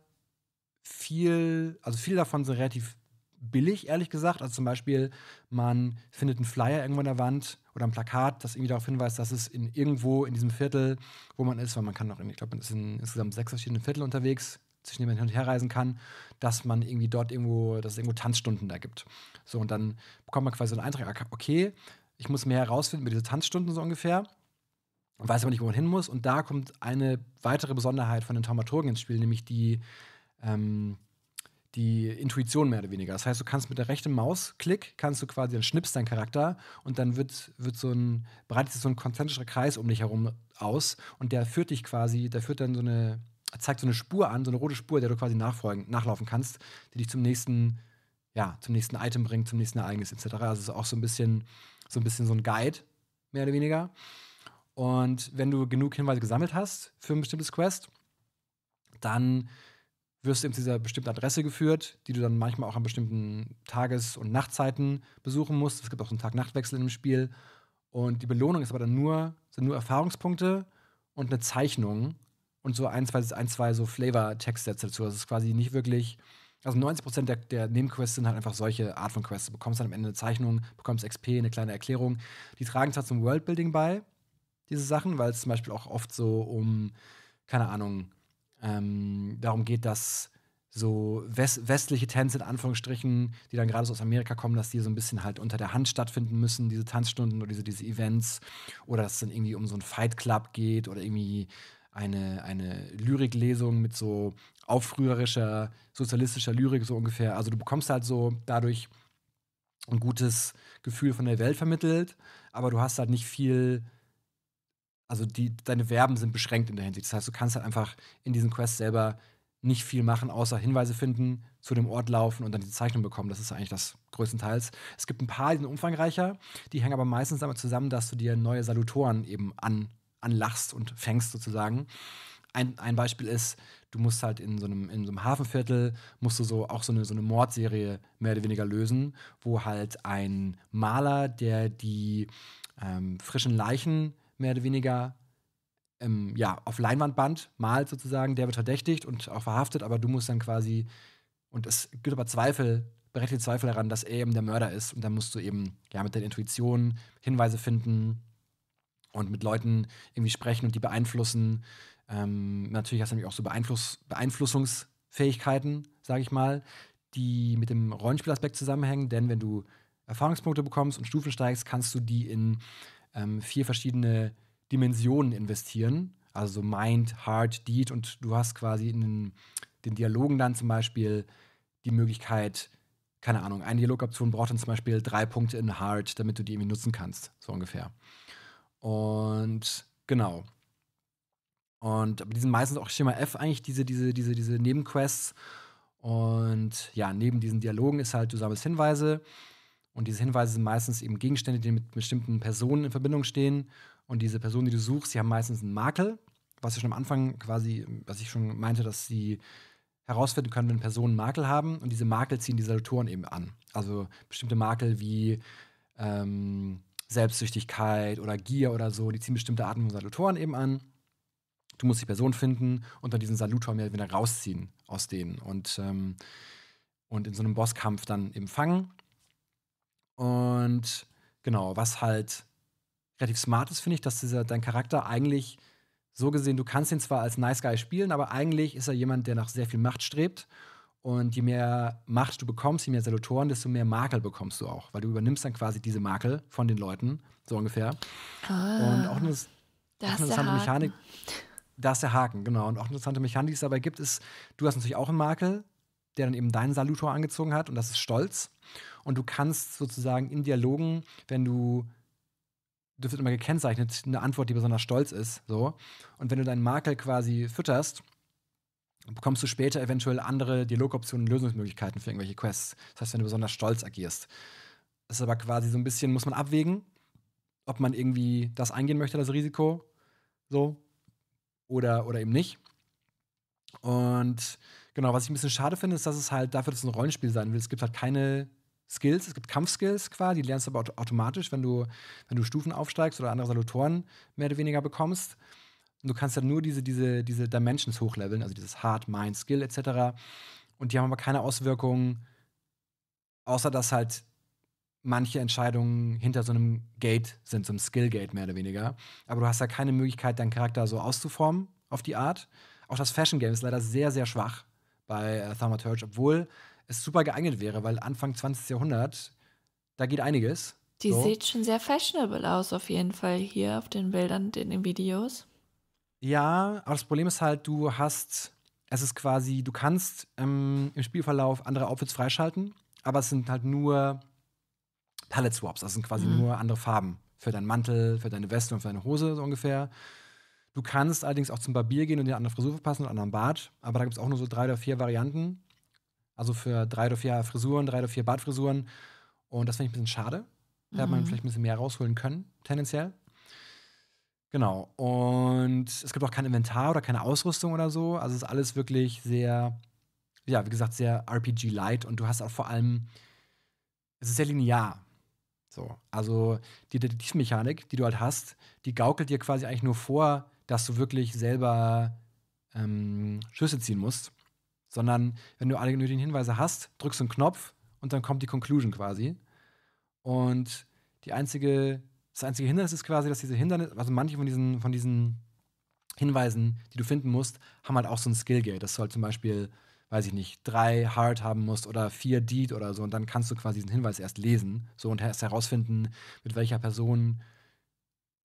viel, also viele davon sind relativ billig, ehrlich gesagt. Also zum Beispiel, man findet einen Flyer irgendwo an der Wand oder ein Plakat, das irgendwie darauf hinweist, dass es in irgendwo in diesem Viertel, wo man ist, weil man kann noch, ich glaube, man ist in insgesamt sechs verschiedenen Viertel unterwegs, zwischen denen man hin und her reisen kann, dass man irgendwie dort irgendwo, dass es irgendwo Tanzstunden da gibt. So, und dann bekommt man quasi einen Eintrag, ah, okay, ich muss mehr herausfinden über diese Tanzstunden so ungefähr weiß aber nicht, wo man hin muss. Und da kommt eine weitere Besonderheit von den Taumaturgen ins Spiel, nämlich die, ähm, die Intuition mehr oder weniger. Das heißt, du kannst mit der rechten Mausklick, kannst du quasi, dann schnippst deinen Charakter und dann wird, wird so ein, breitet sich so ein konzentrischer Kreis um dich herum aus und der führt dich quasi, der führt dann so eine, zeigt so eine Spur an, so eine rote Spur, der du quasi nachfolgen, nachlaufen kannst, die dich zum nächsten, ja, zum nächsten Item bringt, zum nächsten Ereignis etc. Also es ist auch so ein bisschen, so ein bisschen so ein Guide, mehr oder weniger. Und wenn du genug Hinweise gesammelt hast für ein bestimmtes Quest, dann wirst du eben zu dieser bestimmten Adresse geführt, die du dann manchmal auch an bestimmten Tages- und Nachtzeiten besuchen musst. Es gibt auch so einen Tag-Nacht-Wechsel in dem Spiel. Und die Belohnung ist aber dann nur, sind nur Erfahrungspunkte und eine Zeichnung und so ein, zwei, ein, zwei so Flavor-Textsätze dazu. Das also ist quasi nicht wirklich. Also 90 der, der Nebenquests sind halt einfach solche Art von Quests. Du bekommst dann am Ende eine Zeichnung, bekommst XP, eine kleine Erklärung. Die tragen zwar zum Worldbuilding bei, diese Sachen, weil es zum Beispiel auch oft so um, keine Ahnung, ähm, darum geht, dass so west westliche Tänze in Anführungsstrichen, die dann gerade so aus Amerika kommen, dass die so ein bisschen halt unter der Hand stattfinden müssen, diese Tanzstunden oder diese, diese Events, oder dass es dann irgendwie um so einen Fight Club geht oder irgendwie eine, eine Lyriklesung mit so aufrührerischer, sozialistischer Lyrik so ungefähr. Also du bekommst halt so dadurch ein gutes Gefühl von der Welt vermittelt, aber du hast halt nicht viel also die, deine Verben sind beschränkt in der Hinsicht. Das heißt, du kannst halt einfach in diesen Quests selber nicht viel machen, außer Hinweise finden, zu dem Ort laufen und dann die Zeichnung bekommen. Das ist eigentlich das größtenteils. Es gibt ein paar, die sind umfangreicher, die hängen aber meistens damit zusammen, dass du dir neue Salutoren eben an, anlachst und fängst sozusagen. Ein, ein Beispiel ist, du musst halt in so einem, in so einem Hafenviertel, musst du so auch so eine, so eine Mordserie mehr oder weniger lösen, wo halt ein Maler, der die ähm, frischen Leichen mehr oder weniger ähm, ja, auf Leinwandband malt sozusagen, der wird verdächtigt und auch verhaftet, aber du musst dann quasi, und es gibt aber Zweifel, berechtigte Zweifel daran, dass er eben der Mörder ist und dann musst du eben ja mit der Intuition Hinweise finden und mit Leuten irgendwie sprechen und die beeinflussen. Ähm, natürlich hast du nämlich auch so Beeinfluss Beeinflussungsfähigkeiten, sage ich mal, die mit dem Rollenspielaspekt zusammenhängen, denn wenn du Erfahrungspunkte bekommst und Stufen steigst, kannst du die in ähm, vier verschiedene Dimensionen investieren. Also so Mind, Heart, Deed und du hast quasi in den, den Dialogen dann zum Beispiel die Möglichkeit, keine Ahnung, eine Dialogoption braucht dann zum Beispiel drei Punkte in Heart, damit du die irgendwie nutzen kannst, so ungefähr. Und genau. Und die sind meistens auch Schema F eigentlich, diese, diese, diese, diese Nebenquests. Und ja, neben diesen Dialogen ist halt, du sammelst Hinweise und diese Hinweise sind meistens eben Gegenstände, die mit bestimmten Personen in Verbindung stehen. Und diese Personen, die du suchst, die haben meistens einen Makel, was ich schon am Anfang quasi, was ich schon meinte, dass sie herausfinden können, wenn Personen Makel haben. Und diese Makel ziehen die Salutoren eben an. Also bestimmte Makel wie ähm, Selbstsüchtigkeit oder Gier oder so, die ziehen bestimmte Arten von Salutoren eben an. Du musst die Person finden und dann diesen Salutor mehr wieder rausziehen aus denen und, ähm, und in so einem Bosskampf dann eben fangen. Und genau, was halt relativ smart ist, finde ich, dass dieser, dein Charakter eigentlich so gesehen, du kannst ihn zwar als Nice Guy spielen, aber eigentlich ist er jemand, der nach sehr viel Macht strebt. Und je mehr Macht du bekommst, je mehr Salutoren, desto mehr Makel bekommst du auch. Weil du übernimmst dann quasi diese Makel von den Leuten, so ungefähr. Oh, und auch ah. eine, auch eine interessante Mechanik. Da ist der Haken, genau. Und auch eine interessante Mechanik, die es dabei gibt, ist, du hast natürlich auch einen Makel, der dann eben deinen Salutor angezogen hat, und das ist Stolz. Und du kannst sozusagen in Dialogen, wenn du das wird immer gekennzeichnet, eine Antwort, die besonders stolz ist. So. Und wenn du deinen Makel quasi fütterst, bekommst du später eventuell andere Dialogoptionen Lösungsmöglichkeiten für irgendwelche Quests. Das heißt, wenn du besonders stolz agierst. Das ist aber quasi so ein bisschen, muss man abwägen, ob man irgendwie das eingehen möchte, das Risiko. So. Oder, oder eben nicht. Und genau, was ich ein bisschen schade finde, ist, dass es halt dafür, dass es ein Rollenspiel sein will. Es gibt halt keine Skills, es gibt Kampfskills quasi, die lernst du aber automatisch, wenn du, wenn du Stufen aufsteigst oder andere Salutoren mehr oder weniger bekommst. Und du kannst dann nur diese, diese, diese Dimensions hochleveln, also dieses Hard, Mind, Skill etc. Und die haben aber keine Auswirkungen, außer dass halt manche Entscheidungen hinter so einem Gate sind, so einem Skill-Gate mehr oder weniger. Aber du hast ja keine Möglichkeit, deinen Charakter so auszuformen auf die Art. Auch das Fashion-Game ist leider sehr, sehr schwach bei äh, Thaumaturge, obwohl es super geeignet wäre, weil Anfang 20. Jahrhundert, da geht einiges. Die so. sieht schon sehr fashionable aus, auf jeden Fall hier auf den Bildern, in den Videos. Ja, aber das Problem ist halt, du hast, es ist quasi, du kannst ähm, im Spielverlauf andere Outfits freischalten, aber es sind halt nur Palette Swaps, das sind quasi mhm. nur andere Farben für deinen Mantel, für deine Weste und für deine Hose so ungefähr. Du kannst allerdings auch zum Barbier gehen und dir eine andere Frisur verpassen und einen anderen Bart, aber da gibt es auch nur so drei oder vier Varianten. Also für drei oder vier Frisuren, drei oder vier Bartfrisuren. Und das finde ich ein bisschen schade. Da mhm. hat man vielleicht ein bisschen mehr rausholen können, tendenziell. Genau. Und es gibt auch kein Inventar oder keine Ausrüstung oder so. Also es ist alles wirklich sehr, ja, wie gesagt, sehr RPG-light. Und du hast auch vor allem, es ist sehr linear. So. Also die Detektivmechanik, die du halt hast, die gaukelt dir quasi eigentlich nur vor, dass du wirklich selber ähm, Schlüsse ziehen musst sondern wenn du alle nötigen Hinweise hast, drückst du einen Knopf und dann kommt die Conclusion quasi. Und die einzige, das einzige Hindernis ist quasi, dass diese Hindernisse, also manche von diesen, von diesen Hinweisen, die du finden musst, haben halt auch so ein Skill-Gate. Das soll zum Beispiel, weiß ich nicht, drei Hard haben musst oder vier Deed oder so. Und dann kannst du quasi diesen Hinweis erst lesen so und erst herausfinden, mit welcher Person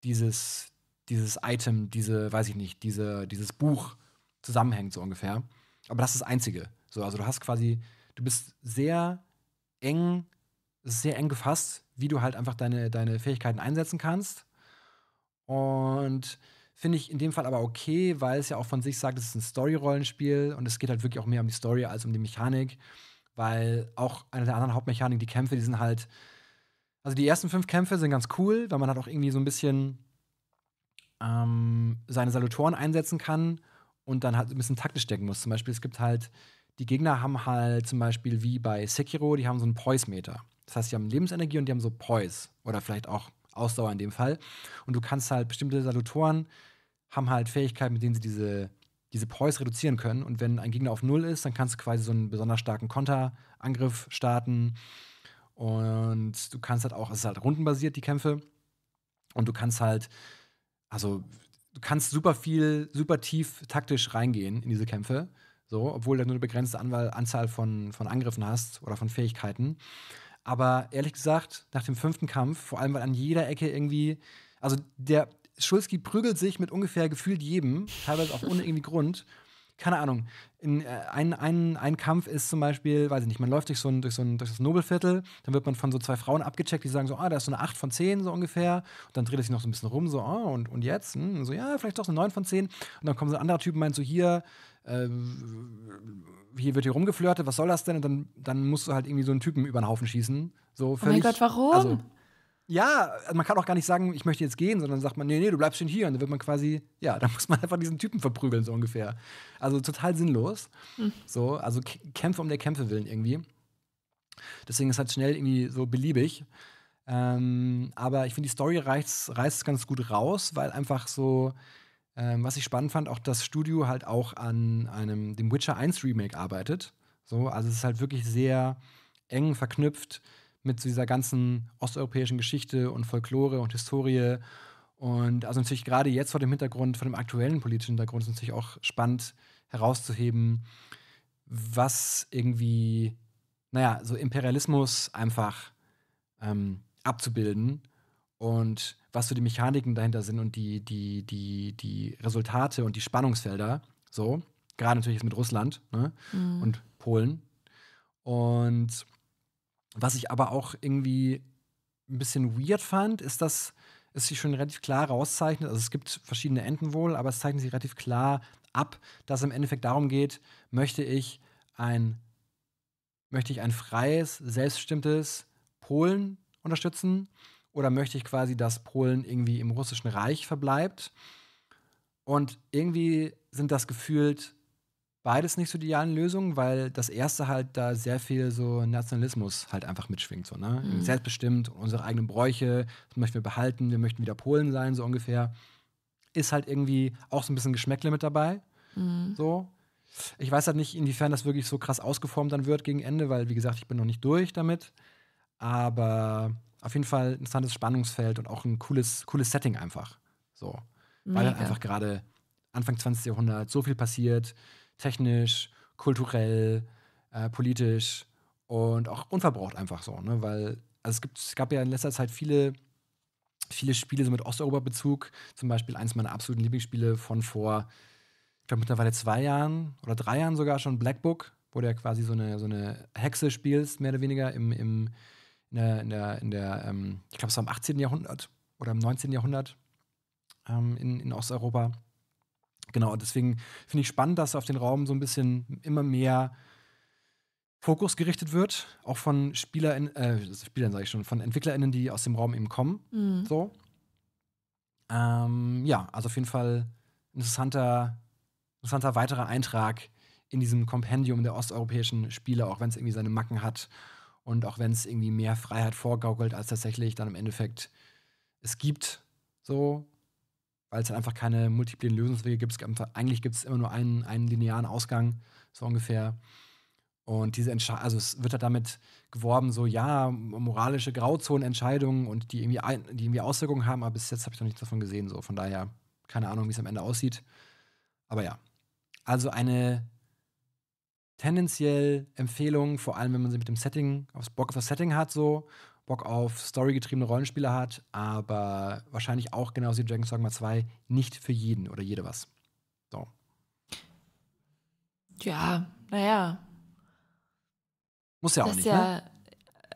dieses, dieses Item, diese, weiß ich nicht, diese, dieses Buch zusammenhängt, so ungefähr. Aber das ist das Einzige. So, also du hast quasi, du bist sehr eng, sehr eng gefasst, wie du halt einfach deine, deine Fähigkeiten einsetzen kannst. Und finde ich in dem Fall aber okay, weil es ja auch von sich sagt, es ist ein Story-Rollenspiel und es geht halt wirklich auch mehr um die Story als um die Mechanik, weil auch eine der anderen Hauptmechaniken, die Kämpfe, die sind halt, also die ersten fünf Kämpfe sind ganz cool, weil man halt auch irgendwie so ein bisschen ähm, seine Salutoren einsetzen kann und dann halt ein bisschen taktisch decken muss. Zum Beispiel, es gibt halt, die Gegner haben halt zum Beispiel wie bei Sekiro, die haben so einen Poise-Meter. Das heißt, die haben Lebensenergie und die haben so Poise oder vielleicht auch Ausdauer in dem Fall. Und du kannst halt bestimmte Salutoren haben halt Fähigkeiten, mit denen sie diese, diese Poise reduzieren können. Und wenn ein Gegner auf Null ist, dann kannst du quasi so einen besonders starken Konterangriff starten. Und du kannst halt auch, es ist halt rundenbasiert, die Kämpfe. Und du kannst halt, also du kannst super viel, super tief taktisch reingehen in diese Kämpfe. So, obwohl du nur eine begrenzte Anzahl von, von Angriffen hast oder von Fähigkeiten. Aber ehrlich gesagt, nach dem fünften Kampf, vor allem weil an jeder Ecke irgendwie, also der Schulski prügelt sich mit ungefähr gefühlt jedem, teilweise auch ohne irgendwie Grund keine Ahnung, in, äh, ein, ein, ein Kampf ist zum Beispiel, weiß ich nicht, man läuft durch so ein, durch so ein durch das Nobelviertel, dann wird man von so zwei Frauen abgecheckt, die sagen so, ah, da ist so eine 8 von 10 so ungefähr. Und dann dreht es sich noch so ein bisschen rum, so, ah, und, und jetzt? Und hm, so, ja, vielleicht doch so eine 9 von 10. Und dann kommen so ein anderer Typ und meint so, hier, äh, hier wird hier rumgeflirtet, was soll das denn? Und dann, dann musst du halt irgendwie so einen Typen über den Haufen schießen. So völlig, oh mein Gott, warum? Also, ja, man kann auch gar nicht sagen, ich möchte jetzt gehen, sondern sagt man, nee, nee, du bleibst schon hier. Und dann wird man quasi, ja, da muss man einfach diesen Typen verprügeln, so ungefähr. Also total sinnlos. Hm. So, also Kämpfe um der Kämpfe willen irgendwie. Deswegen ist halt schnell irgendwie so beliebig. Ähm, aber ich finde, die Story reißt es ganz gut raus, weil einfach so, ähm, was ich spannend fand, auch das Studio halt auch an einem, dem Witcher 1 Remake arbeitet. So, also es ist halt wirklich sehr eng verknüpft mit dieser ganzen osteuropäischen Geschichte und Folklore und Historie. Und also natürlich gerade jetzt vor dem Hintergrund, vor dem aktuellen politischen Hintergrund, ist natürlich auch spannend herauszuheben, was irgendwie, naja, so Imperialismus einfach ähm, abzubilden und was so die Mechaniken dahinter sind und die, die, die, die Resultate und die Spannungsfelder. So, gerade natürlich jetzt mit Russland ne? mhm. und Polen. Und was ich aber auch irgendwie ein bisschen weird fand, ist, dass es sich schon relativ klar rauszeichnet. Also es gibt verschiedene Enden wohl, aber es zeichnet sich relativ klar ab, dass es im Endeffekt darum geht, möchte ich ein, möchte ich ein freies, selbstbestimmtes Polen unterstützen oder möchte ich quasi, dass Polen irgendwie im russischen Reich verbleibt. Und irgendwie sind das gefühlt beides nicht so die idealen Lösungen, weil das erste halt da sehr viel so Nationalismus halt einfach mitschwingt. So, ne? Mhm. Selbstbestimmt, unsere eigenen Bräuche, das möchten wir behalten, wir möchten wieder Polen sein, so ungefähr. Ist halt irgendwie auch so ein bisschen Geschmäckle mit dabei. Mhm. So. Ich weiß halt nicht, inwiefern das wirklich so krass ausgeformt dann wird gegen Ende, weil, wie gesagt, ich bin noch nicht durch damit. Aber auf jeden Fall ein interessantes Spannungsfeld und auch ein cooles, cooles Setting einfach. So. Halt Mega. Weil dann einfach gerade Anfang 20. Jahrhundert so viel passiert technisch, kulturell, äh, politisch und auch unverbraucht einfach so, ne? Weil also es, gibt, es gab ja in letzter Zeit viele, viele Spiele so mit Osteuropa-Bezug. Zum Beispiel eines meiner absoluten Lieblingsspiele von vor, ich glaube mittlerweile zwei Jahren oder drei Jahren sogar schon, Black Book, wo du ja quasi so eine, so eine Hexe spielst, mehr oder weniger, im, im, in der, in der, in der ähm, ich glaube es war im 18. Jahrhundert oder im 19. Jahrhundert ähm, in, in Osteuropa. Genau, deswegen finde ich spannend, dass auf den Raum so ein bisschen immer mehr Fokus gerichtet wird, auch von SpielerInnen, äh, Spielern sage ich schon, von EntwicklerInnen, die aus dem Raum eben kommen. Mhm. So. Ähm, ja, also auf jeden Fall interessanter, interessanter weiterer Eintrag in diesem Kompendium der osteuropäischen Spiele, auch wenn es irgendwie seine Macken hat und auch wenn es irgendwie mehr Freiheit vorgaukelt, als tatsächlich dann im Endeffekt es gibt. So, weil es halt einfach keine multiplen Lösungswege gibt. eigentlich gibt es immer nur einen, einen linearen Ausgang, so ungefähr. Und diese Entsche also es wird halt damit geworben, so ja, moralische Grauzonenentscheidungen und die irgendwie, ein, die irgendwie Auswirkungen haben, aber bis jetzt habe ich noch nichts davon gesehen. So. Von daher, keine Ahnung, wie es am Ende aussieht. Aber ja. Also eine tendenziell Empfehlung, vor allem wenn man sie mit dem Setting, aufs Bock auf das Setting hat, so Bock auf storygetriebene Rollenspiele hat, aber wahrscheinlich auch genauso wie Dragon's Dogma 2 nicht für jeden oder jede was. So. Ja, naja. Muss ja auch das nicht. Ist ne?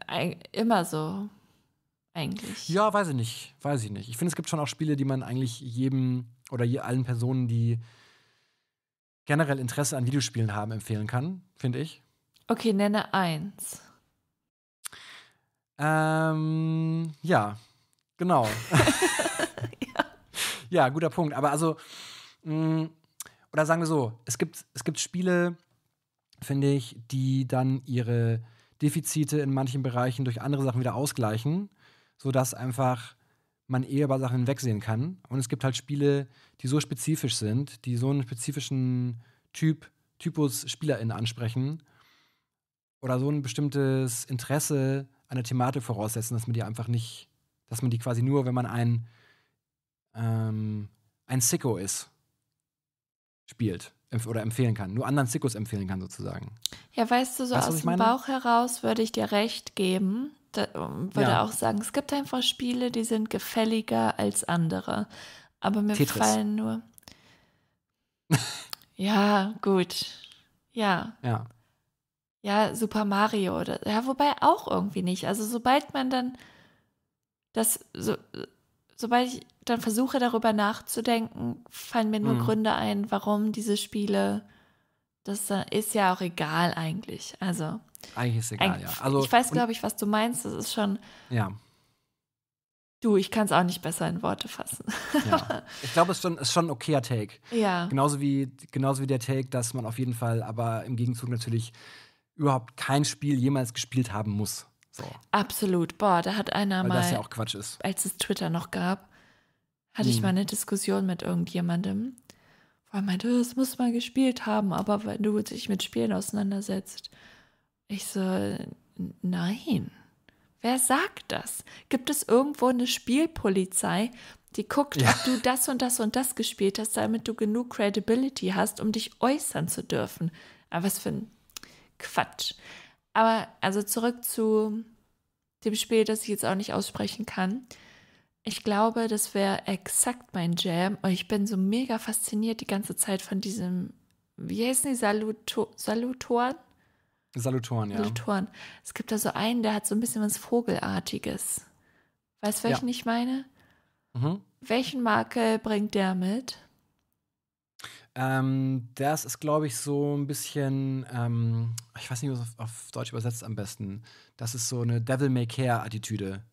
ja ne? immer so. Eigentlich. Ja, weiß ich nicht. Weiß ich nicht. Ich finde, es gibt schon auch Spiele, die man eigentlich jedem oder allen Personen, die generell Interesse an Videospielen haben, empfehlen kann, finde ich. Okay, nenne eins. Ähm, ja, genau. ja. ja. guter Punkt. Aber also, mh, mm, oder sagen wir so, es gibt, es gibt Spiele, finde ich, die dann ihre Defizite in manchen Bereichen durch andere Sachen wieder ausgleichen, sodass einfach man eher über Sachen hinwegsehen kann. Und es gibt halt Spiele, die so spezifisch sind, die so einen spezifischen Typ, Typus SpielerInnen ansprechen oder so ein bestimmtes Interesse eine Thematik voraussetzen, dass man die einfach nicht, dass man die quasi nur, wenn man ein, ähm, ein Sicko ist, spielt oder empfehlen kann, nur anderen Sickos empfehlen kann sozusagen. Ja, weißt du, so weißt, aus dem Bauch heraus würde ich dir recht geben. Da, ähm, würde ja. auch sagen, es gibt einfach Spiele, die sind gefälliger als andere. Aber mir Tetris. fallen nur. ja, gut. Ja. Ja ja, Super Mario oder, ja, wobei auch irgendwie nicht. Also sobald man dann das, so, sobald ich dann versuche darüber nachzudenken, fallen mir nur mhm. Gründe ein, warum diese Spiele, das äh, ist ja auch egal eigentlich. Also. Eigentlich ist es egal, ja. Also, ich weiß, glaube ich, was du meinst. Das ist schon. Ja. Du, ich kann es auch nicht besser in Worte fassen. ja. Ich glaube, es ist schon, ist schon ein okayer Take. Ja. Genauso wie, genauso wie der Take, dass man auf jeden Fall aber im Gegenzug natürlich überhaupt kein Spiel jemals gespielt haben muss. So. Absolut. Boah, da hat einer Weil mal. Das ja auch Quatsch ist. Als es Twitter noch gab, hatte hm. ich mal eine Diskussion mit irgendjemandem, wo er meinte, oh, das muss man gespielt haben, aber wenn du dich mit Spielen auseinandersetzt. Ich so, nein. Wer sagt das? Gibt es irgendwo eine Spielpolizei, die guckt, ja. ob du das und das und das gespielt hast, damit du genug Credibility hast, um dich äußern zu dürfen? Aber was für ein Quatsch. Aber also zurück zu dem Spiel, das ich jetzt auch nicht aussprechen kann. Ich glaube, das wäre exakt mein Jam. Und ich bin so mega fasziniert die ganze Zeit von diesem, wie heißen die Saluto Salutoren? Salutoren, ja. Salutoren. Es gibt da so einen, der hat so ein bisschen was Vogelartiges. Weißt du, welchen ja. ich meine? Mhm. Welchen Makel bringt der mit? Ähm, das ist, glaube ich, so ein bisschen, ähm, ich weiß nicht, was auf, auf, Deutsch übersetzt am besten. Das ist so eine Devil-May-Care-Attitüde.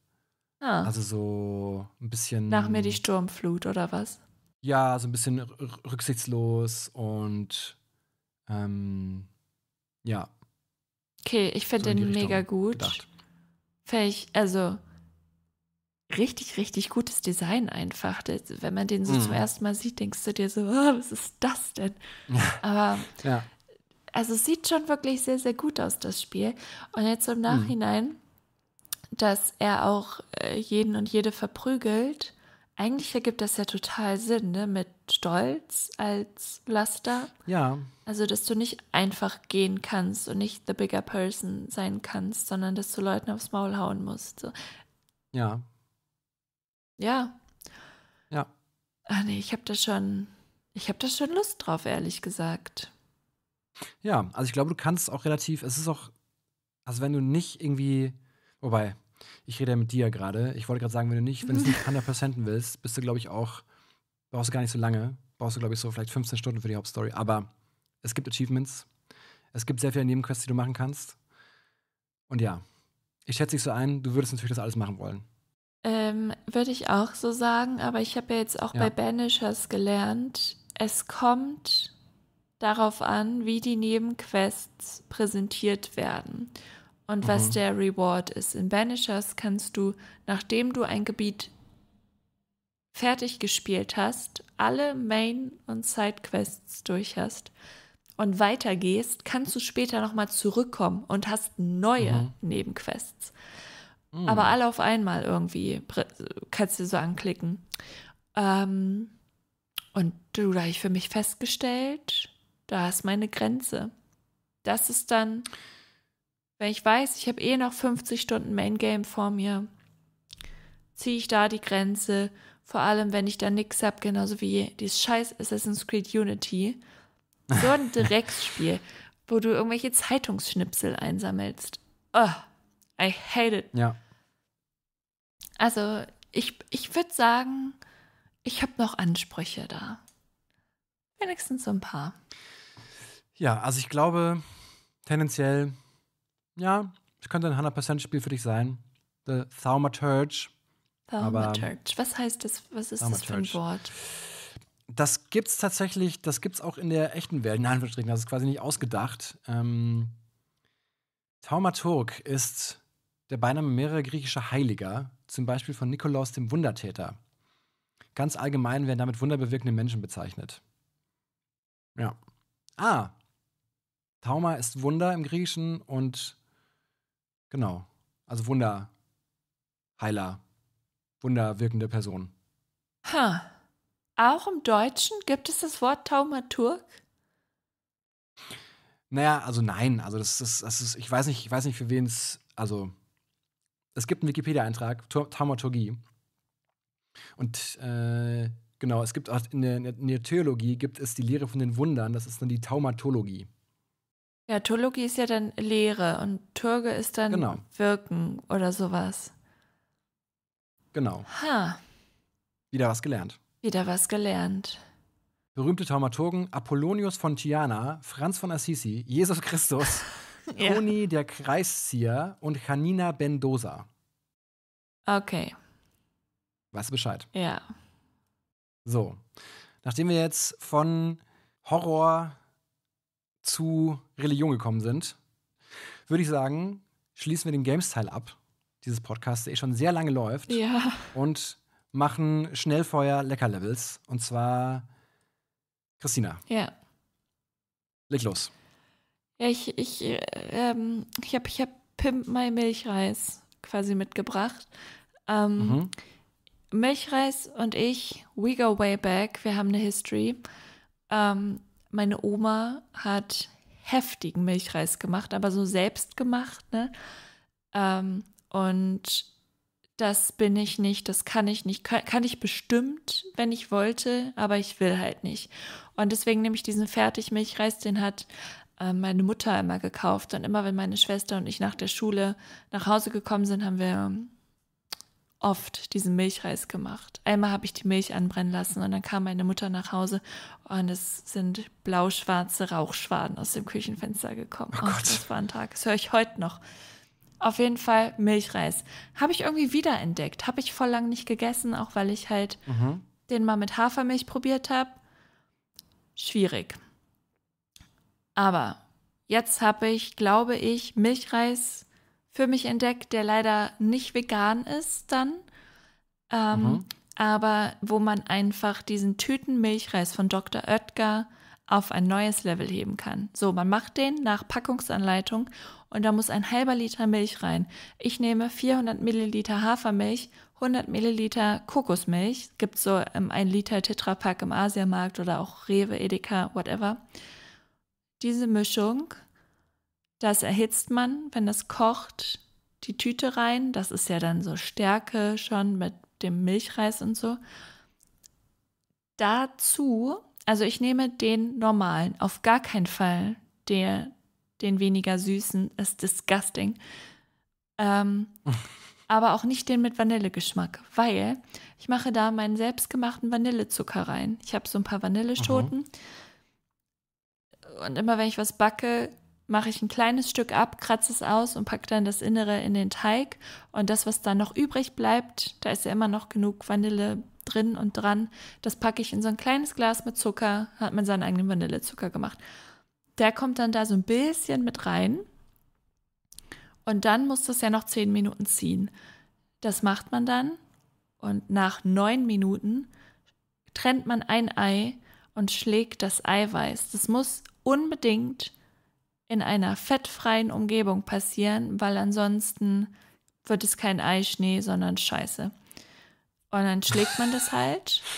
Ah. Also so ein bisschen. Nach mir die Sturmflut oder was? Ja, so ein bisschen rücksichtslos und ähm, ja. Okay, ich finde so den mega gut. Gedacht. Fähig, also richtig, richtig gutes Design einfach. Das, wenn man den so mhm. zum ersten Mal sieht, denkst du dir so, oh, was ist das denn? Aber ja. also es sieht schon wirklich sehr, sehr gut aus, das Spiel. Und jetzt im mhm. Nachhinein, mhm. dass er auch äh, jeden und jede verprügelt, eigentlich ergibt das ja total Sinn, ne? Mit Stolz als Laster. Ja. Also, dass du nicht einfach gehen kannst und nicht the bigger person sein kannst, sondern dass du Leuten aufs Maul hauen musst. So. Ja. Ja. Ja. Ach nee, ich habe da schon, ich habe da schon Lust drauf, ehrlich gesagt. Ja, also ich glaube, du kannst auch relativ, es ist auch, also wenn du nicht irgendwie, wobei, ich rede ja mit dir gerade, ich wollte gerade sagen, wenn du nicht, wenn du nicht 100% willst, bist du, glaube ich, auch, brauchst du gar nicht so lange, brauchst du, glaube ich, so vielleicht 15 Stunden für die Hauptstory, aber es gibt Achievements, es gibt sehr viele Nebenquests, die du machen kannst und ja, ich schätze dich so ein, du würdest natürlich das alles machen wollen. Ähm, Würde ich auch so sagen, aber ich habe ja jetzt auch ja. bei Banishers gelernt, es kommt darauf an, wie die Nebenquests präsentiert werden und mhm. was der Reward ist. In Banishers kannst du, nachdem du ein Gebiet fertig gespielt hast, alle Main- und Sidequests durch hast und weitergehst, kannst du später nochmal zurückkommen und hast neue mhm. Nebenquests. Mhm. Aber hm. alle auf einmal irgendwie kannst du so anklicken. Ähm, und du, da habe ich für mich festgestellt, da ist meine Grenze. Das ist dann, wenn ich weiß, ich habe eh noch 50 Stunden Main Game vor mir, ziehe ich da die Grenze. Vor allem, wenn ich da nichts habe, genauso wie dieses scheiß Assassin's Creed Unity. So ein Drecksspiel, wo du irgendwelche Zeitungsschnipsel einsammelst. Oh, I hate it. Ja. Also ich, ich würde sagen, ich habe noch Ansprüche da. Wenigstens so ein paar. Ja, also ich glaube tendenziell, ja, es könnte ein 100%-Spiel für dich sein. The Thaumaturge. Thaumaturge. Was heißt das? Was ist das für ein Wort? Das gibt's tatsächlich, das gibt's auch in der echten Welt. Nein, verstricken, das ist quasi nicht ausgedacht. Ähm, Thaumaturg ist der Beiname mehrerer griechischer Heiliger, zum Beispiel von Nikolaus dem Wundertäter. Ganz allgemein werden damit wunderbewirkende Menschen bezeichnet. Ja. Ah. Tauma ist Wunder im Griechischen und genau. Also Wunder. Heiler. Wunderwirkende Person. Ha. Huh. Auch im Deutschen gibt es das Wort Taumaturg? Naja, also nein. Also das ist, das ist ich weiß nicht, ich weiß nicht, für wen es, also es gibt einen Wikipedia-Eintrag, Thaumaturgie. Und äh, genau, es gibt auch in der, in der, Theologie gibt es die Lehre von den Wundern, das ist dann die Taumatologie. Ja, Theologie ist ja dann Lehre und Türge ist dann genau. Wirken oder sowas. Genau. Ha. Wieder was gelernt. Wieder was gelernt. Berühmte Taumaturgen Apollonius von Tiana, Franz von Assisi, Jesus Christus. ja. Toni der Kreiszieher und Janina Bendosa. Okay. Weißt du Bescheid? Ja. So. Nachdem wir jetzt von Horror zu Religion gekommen sind, würde ich sagen, schließen wir den Games-Teil ab, dieses Podcast, der eh schon sehr lange läuft. Ja. Und machen Schnellfeuer-Lecker-Levels. Und zwar Christina. Ja. Leg los. Ja, ich, ich, äh, ähm, ich habe ich hab Pimp My Milchreis quasi mitgebracht. Ähm, mhm. Milchreis und ich, we go way back, wir haben eine History. Ähm, meine Oma hat heftigen Milchreis gemacht, aber so selbst gemacht, ne? Ähm, und das bin ich nicht, das kann ich nicht, kann, kann, ich bestimmt, wenn ich wollte, aber ich will halt nicht. Und deswegen nehme ich diesen Fertigmilchreis, den hat ähm, meine Mutter immer gekauft. Und immer wenn meine Schwester und ich nach der Schule nach Hause gekommen sind, haben wir ähm, oft diesen Milchreis gemacht. Einmal habe ich die Milch anbrennen lassen und dann kam meine Mutter nach Hause und es sind blau-schwarze Rauchschwaden aus dem Küchenfenster gekommen. Oh, oh das war ein Tag. Das höre ich heute noch. Auf jeden Fall Milchreis. Habe ich irgendwie wiederentdeckt. Habe ich voll lang nicht gegessen, auch weil ich halt mhm. den mal mit Hafermilch probiert habe. Schwierig. Aber jetzt habe ich, glaube ich, Milchreis für mich entdeckt, der leider nicht vegan ist dann. Ähm, mhm. Aber wo man einfach diesen Tütenmilchreis von Dr. Oetker auf ein neues Level heben kann. So, man macht den nach Packungsanleitung und da muss ein halber Liter Milch rein. Ich nehme 400 Milliliter Hafermilch, 100 Milliliter Kokosmilch, gibt so ähm, ein Liter Tetrapack im Asiamarkt oder auch Rewe, Edeka, whatever diese Mischung, das erhitzt man, wenn das kocht, die Tüte rein. Das ist ja dann so Stärke schon mit dem Milchreis und so. Dazu, also ich nehme den normalen, auf gar keinen Fall der, den weniger süßen, ist disgusting. Ähm, aber auch nicht den mit Vanillegeschmack, weil ich mache da meinen selbstgemachten Vanillezucker rein. Ich habe so ein paar Vanilleschoten. Mhm. Und immer wenn ich was backe, mache ich ein kleines Stück ab, kratze es aus und packe dann das Innere in den Teig. Und das, was dann noch übrig bleibt, da ist ja immer noch genug Vanille drin und dran, das packe ich in so ein kleines Glas mit Zucker, hat man seinen eigenen Vanillezucker gemacht. Der kommt dann da so ein bisschen mit rein. Und dann muss das ja noch zehn Minuten ziehen. Das macht man dann. Und nach neun Minuten trennt man ein Ei und schlägt das Eiweiß. Das muss unbedingt in einer fettfreien Umgebung passieren, weil ansonsten wird es kein Eischnee, sondern Scheiße. Und dann schlägt man das halt.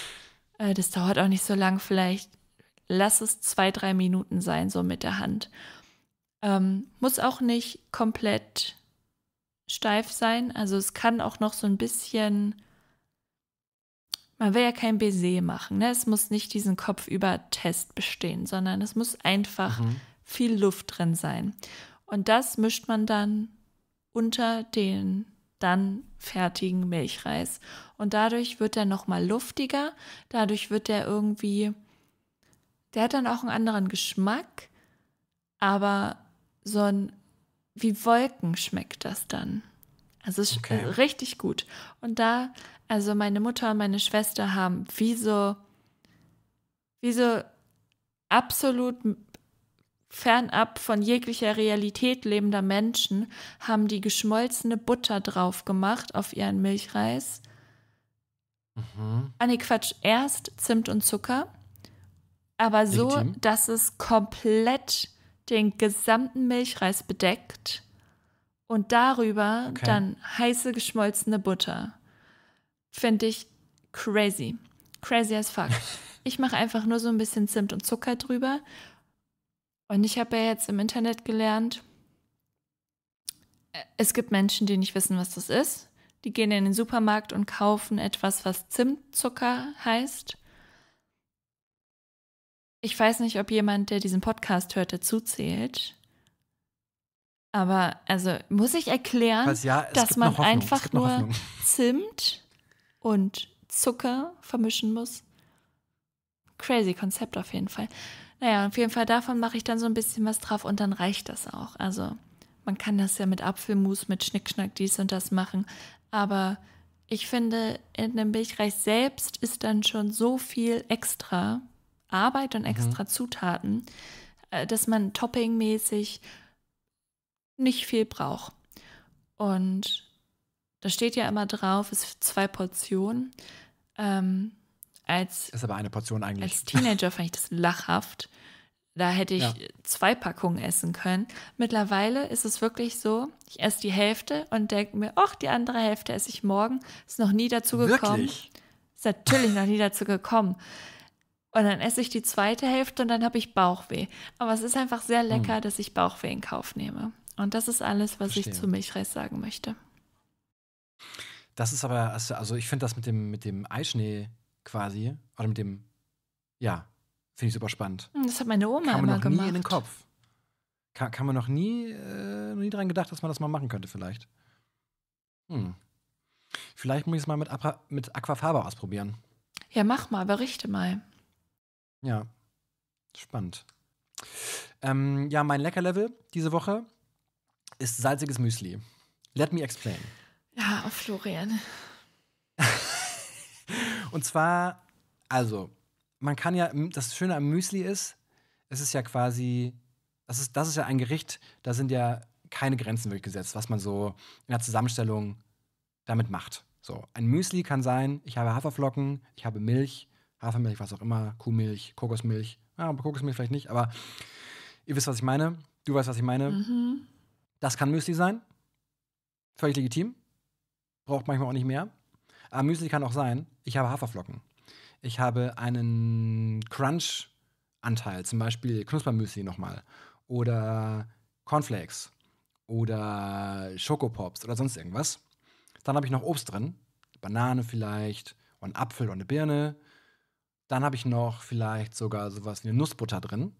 Äh, das dauert auch nicht so lang, vielleicht lass es zwei, drei Minuten sein, so mit der Hand. Ähm, muss auch nicht komplett steif sein. Also es kann auch noch so ein bisschen man will ja kein Baiser machen. Ne? Es muss nicht diesen Kopfübertest bestehen, sondern es muss einfach mhm. viel Luft drin sein. Und das mischt man dann unter den dann fertigen Milchreis. Und dadurch wird er nochmal luftiger, dadurch wird er irgendwie, der hat dann auch einen anderen Geschmack, aber so ein, wie Wolken schmeckt das dann. Also es ist richtig gut. Und da also meine Mutter und meine Schwester haben wie so, wie so absolut fernab von jeglicher Realität lebender Menschen, haben die geschmolzene Butter drauf gemacht auf ihren Milchreis. Mhm. Ah nee, Quatsch, erst Zimt und Zucker, aber so, Legitim. dass es komplett den gesamten Milchreis bedeckt und darüber okay. dann heiße geschmolzene Butter. Finde ich crazy. Crazy as fuck. Ich mache einfach nur so ein bisschen Zimt und Zucker drüber. Und ich habe ja jetzt im Internet gelernt, äh, es gibt Menschen, die nicht wissen, was das ist. Die gehen in den Supermarkt und kaufen etwas, was Zimtzucker heißt. Ich weiß nicht, ob jemand, der diesen Podcast hört, dazu zählt. Aber also muss ich erklären, ja, dass man einfach nur Zimt und Zucker vermischen muss. Crazy Konzept auf jeden Fall. Naja, auf jeden Fall davon mache ich dann so ein bisschen was drauf und dann reicht das auch. Also man kann das ja mit Apfelmus, mit Schnickschnack dies und das machen. Aber ich finde, in einem Milchreis selbst ist dann schon so viel extra Arbeit und mhm. extra mhm. Zutaten, äh, dass man toppingmäßig nicht viel braucht. Und da steht ja immer drauf, es sind zwei Portionen. Ähm, als, ist aber eine Portion eigentlich. Als Teenager fand ich das lachhaft. Da hätte ich ja. zwei Packungen essen können. Mittlerweile ist es wirklich so, ich esse die Hälfte und denke mir, ach, die andere Hälfte esse ich morgen. Ist noch nie dazu gekommen. Wirklich? Ist natürlich noch nie dazu gekommen. Und dann esse ich die zweite Hälfte und dann habe ich Bauchweh. Aber es ist einfach sehr lecker, hm. dass ich Bauchweh in Kauf nehme. Und das ist alles, was Verstehe. ich zu Milchreis sagen möchte. Das ist aber, also, also ich finde das mit dem, mit dem Eischnee quasi, oder mit dem, ja, finde ich super spannend. Hm, das hat meine Oma Kam immer gemacht. Kam mir noch nie in den Kopf. Kann kam mir noch nie, äh, nie dran gedacht, dass man das mal machen könnte vielleicht. Hm. Vielleicht muss ich es mal mit, mit Aquafaba ausprobieren. Ja, mach mal, berichte mal. Ja, spannend. Ähm, ja, mein Leckerlevel diese Woche ist salziges Müsli. Let me explain. Ja, auf Florian. und zwar, also, man kann ja, das Schöne am Müsli ist, es ist ja quasi, das ist, das ist ja ein Gericht, da sind ja keine Grenzen wirklich gesetzt, was man so in der Zusammenstellung damit macht. So, ein Müsli kann sein, ich habe Haferflocken, ich habe Milch, Hafermilch, was auch immer, Kuhmilch, Kokosmilch, ja, Kokosmilch vielleicht nicht, aber ihr wisst, was ich meine, du weißt, was ich meine. Mhm. Das kann Müsli sein, völlig legitim braucht manchmal auch nicht mehr. Aber Müsli kann auch sein. Ich habe Haferflocken. Ich habe einen Crunch-Anteil, zum Beispiel Knuspermüsli nochmal. Oder Cornflakes. Oder Schokopops oder sonst irgendwas. Dann habe ich noch Obst drin. Banane vielleicht. Und Apfel und eine Birne. Dann habe ich noch vielleicht sogar sowas wie eine Nussbutter drin.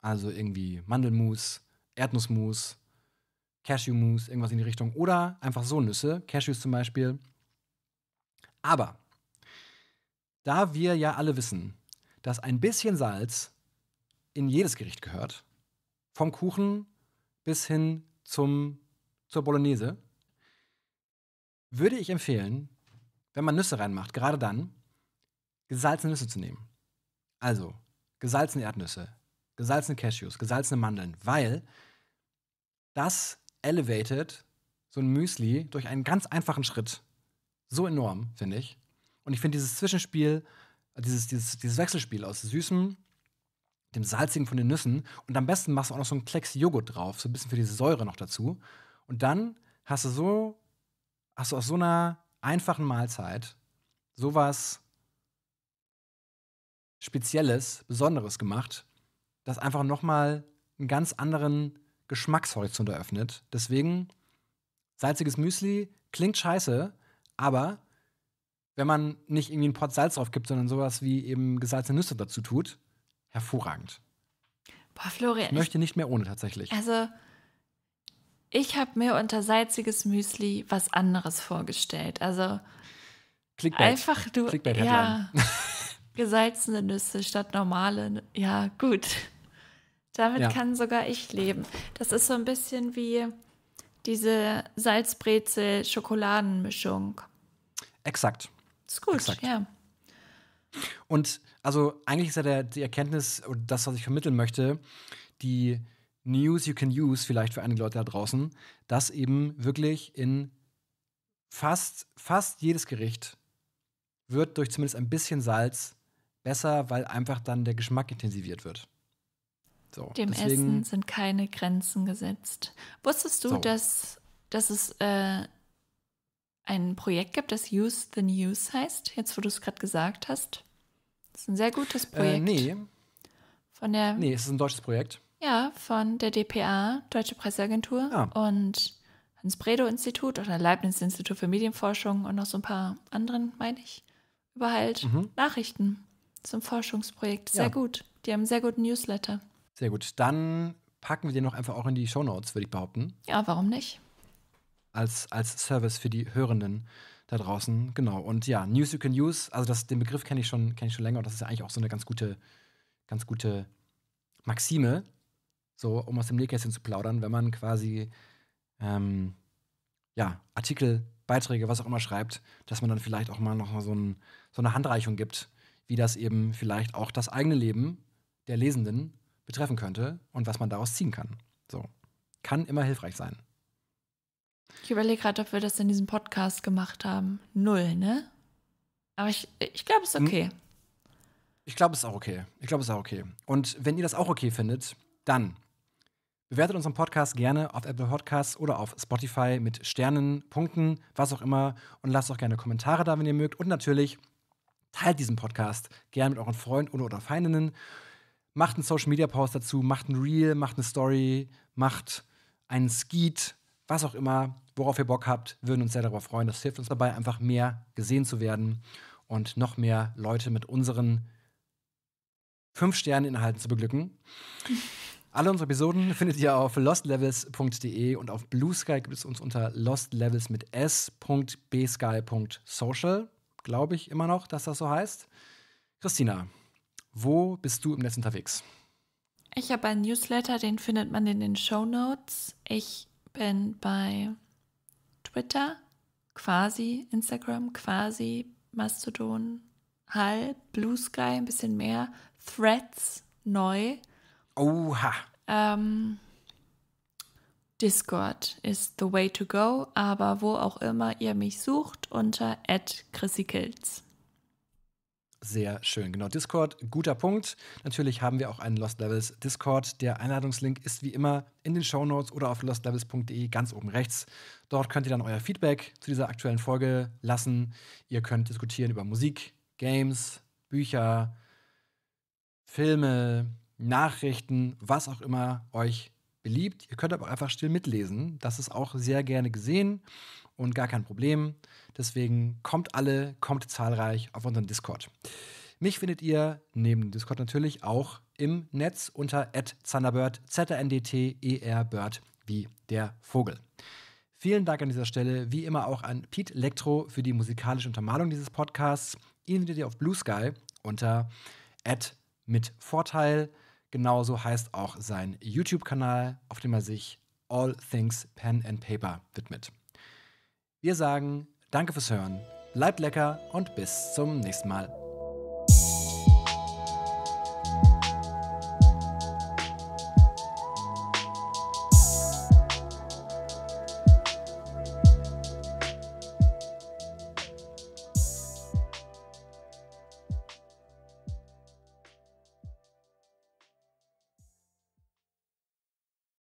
Also irgendwie Mandelmus, Erdnussmus, Cashew-Mousse, irgendwas in die Richtung. Oder einfach so Nüsse, Cashews zum Beispiel. Aber da wir ja alle wissen, dass ein bisschen Salz in jedes Gericht gehört, vom Kuchen bis hin zum, zur Bolognese, würde ich empfehlen, wenn man Nüsse reinmacht, gerade dann, gesalzene Nüsse zu nehmen. Also gesalzene Erdnüsse, gesalzene Cashews, gesalzene Mandeln, weil das elevated so ein Müsli durch einen ganz einfachen Schritt. So enorm, finde ich. Und ich finde dieses Zwischenspiel, äh, dieses, dieses, dieses Wechselspiel aus Süßem, dem Salzigen von den Nüssen und am besten machst du auch noch so einen Klecks Joghurt drauf, so ein bisschen für diese Säure noch dazu. Und dann hast du so, hast du aus so einer einfachen Mahlzeit sowas Spezielles, Besonderes gemacht, das einfach nochmal einen ganz anderen Geschmackshorizont eröffnet. Deswegen, salziges Müsli klingt scheiße, aber wenn man nicht irgendwie einen Pot Salz drauf gibt, sondern sowas wie eben gesalzene Nüsse dazu tut, hervorragend. Boah, Florian. Ich möchte nicht mehr ohne tatsächlich. Also, ich habe mir unter salziges Müsli was anderes vorgestellt. Also, Clickbait. einfach du. Clickbait ja, gesalzene Nüsse statt normale. Ja, gut. Damit ja. kann sogar ich leben. Das ist so ein bisschen wie diese Salzbrezel-Schokoladenmischung. Exakt. Ist gut, Exakt. ja. Und also eigentlich ist ja der, die Erkenntnis oder das, was ich vermitteln möchte, die News you can use, vielleicht für einige Leute da draußen, dass eben wirklich in fast, fast jedes Gericht wird durch zumindest ein bisschen Salz besser, weil einfach dann der Geschmack intensiviert wird. So, Dem deswegen, Essen sind keine Grenzen gesetzt. Wusstest du, so. dass, dass es äh, ein Projekt gibt, das Use the News heißt, jetzt wo du es gerade gesagt hast? Das ist ein sehr gutes äh, Projekt. Äh, nee. Von der, nee, es ist ein deutsches Projekt. Ja, von der DPA, Deutsche Presseagentur ah. und Hans-Bredow-Institut oder Leibniz-Institut für Medienforschung und noch so ein paar anderen, meine ich, über halt mhm. Nachrichten. Zum Forschungsprojekt. Sehr ja. gut. Die haben einen sehr guten Newsletter. Sehr gut. Dann packen wir den noch einfach auch in die Show Notes, würde ich behaupten. Ja, warum nicht? Als, als Service für die Hörenden da draußen. Genau. Und ja, News You Can Use, also das, den Begriff kenne ich, schon, kenn ich schon länger und das ist ja eigentlich auch so eine ganz gute, ganz gute Maxime, so um aus dem Nähkästchen zu plaudern, wenn man quasi ähm, ja, Artikel, Beiträge, was auch immer schreibt, dass man dann vielleicht auch mal noch so, ein, so eine Handreichung gibt, wie das eben vielleicht auch das eigene Leben der Lesenden betreffen könnte und was man daraus ziehen kann. So. Kann immer hilfreich sein. Ich überlege gerade, ob wir das in diesem Podcast gemacht haben. Null, ne? Aber ich, ich glaube, es ist hm? okay. Ich glaube, es ist auch okay. Ich glaube, es ist auch okay. Und wenn ihr das auch okay findet, dann bewertet unseren Podcast gerne auf Apple Podcasts oder auf Spotify mit Sternen, Punkten, was auch immer. Und lasst auch gerne Kommentare da, wenn ihr mögt. Und natürlich teilt diesen Podcast gerne mit euren Freunden oder, oder Feindinnen macht einen Social Media Post dazu, macht ein Reel, macht eine Story, macht einen Skeet, was auch immer, worauf ihr Bock habt, würden uns sehr darüber freuen. Das hilft uns dabei, einfach mehr gesehen zu werden und noch mehr Leute mit unseren fünf Sternen Inhalten zu beglücken. Alle unsere Episoden findet ihr auf lostlevels.de und auf Blue Sky gibt es uns unter lostlevels mit s.bsky.social. Glaube ich immer noch, dass das so heißt. Christina, wo bist du im Netz unterwegs? Ich habe einen Newsletter, den findet man in den Show Notes. Ich bin bei Twitter, quasi Instagram, quasi Mastodon, Hall, Blue Sky, ein bisschen mehr, Threads, neu. Oha. Ähm, Discord ist the way to go, aber wo auch immer ihr mich sucht, unter chrissykills sehr schön. Genau, Discord, guter Punkt. Natürlich haben wir auch einen Lost Levels Discord. Der Einladungslink ist wie immer in den Show Notes oder auf lostlevels.de ganz oben rechts. Dort könnt ihr dann euer Feedback zu dieser aktuellen Folge lassen. Ihr könnt diskutieren über Musik, Games, Bücher, Filme, Nachrichten, was auch immer euch beliebt. Ihr könnt aber auch einfach still mitlesen. Das ist auch sehr gerne gesehen und gar kein Problem. Deswegen kommt alle, kommt zahlreich auf unseren Discord. Mich findet ihr neben Discord natürlich auch im Netz unter @zanderbird Z-A-N-D-T-E-R-Bird, wie der Vogel. Vielen Dank an dieser Stelle wie immer auch an Pete Electro für die musikalische Untermalung dieses Podcasts. Ihn findet ihr auf Blue Sky unter mit Vorteil. Genauso heißt auch sein YouTube-Kanal, auf dem er sich All Things Pen and Paper widmet. Wir sagen Danke fürs Hören, bleibt lecker und bis zum nächsten Mal.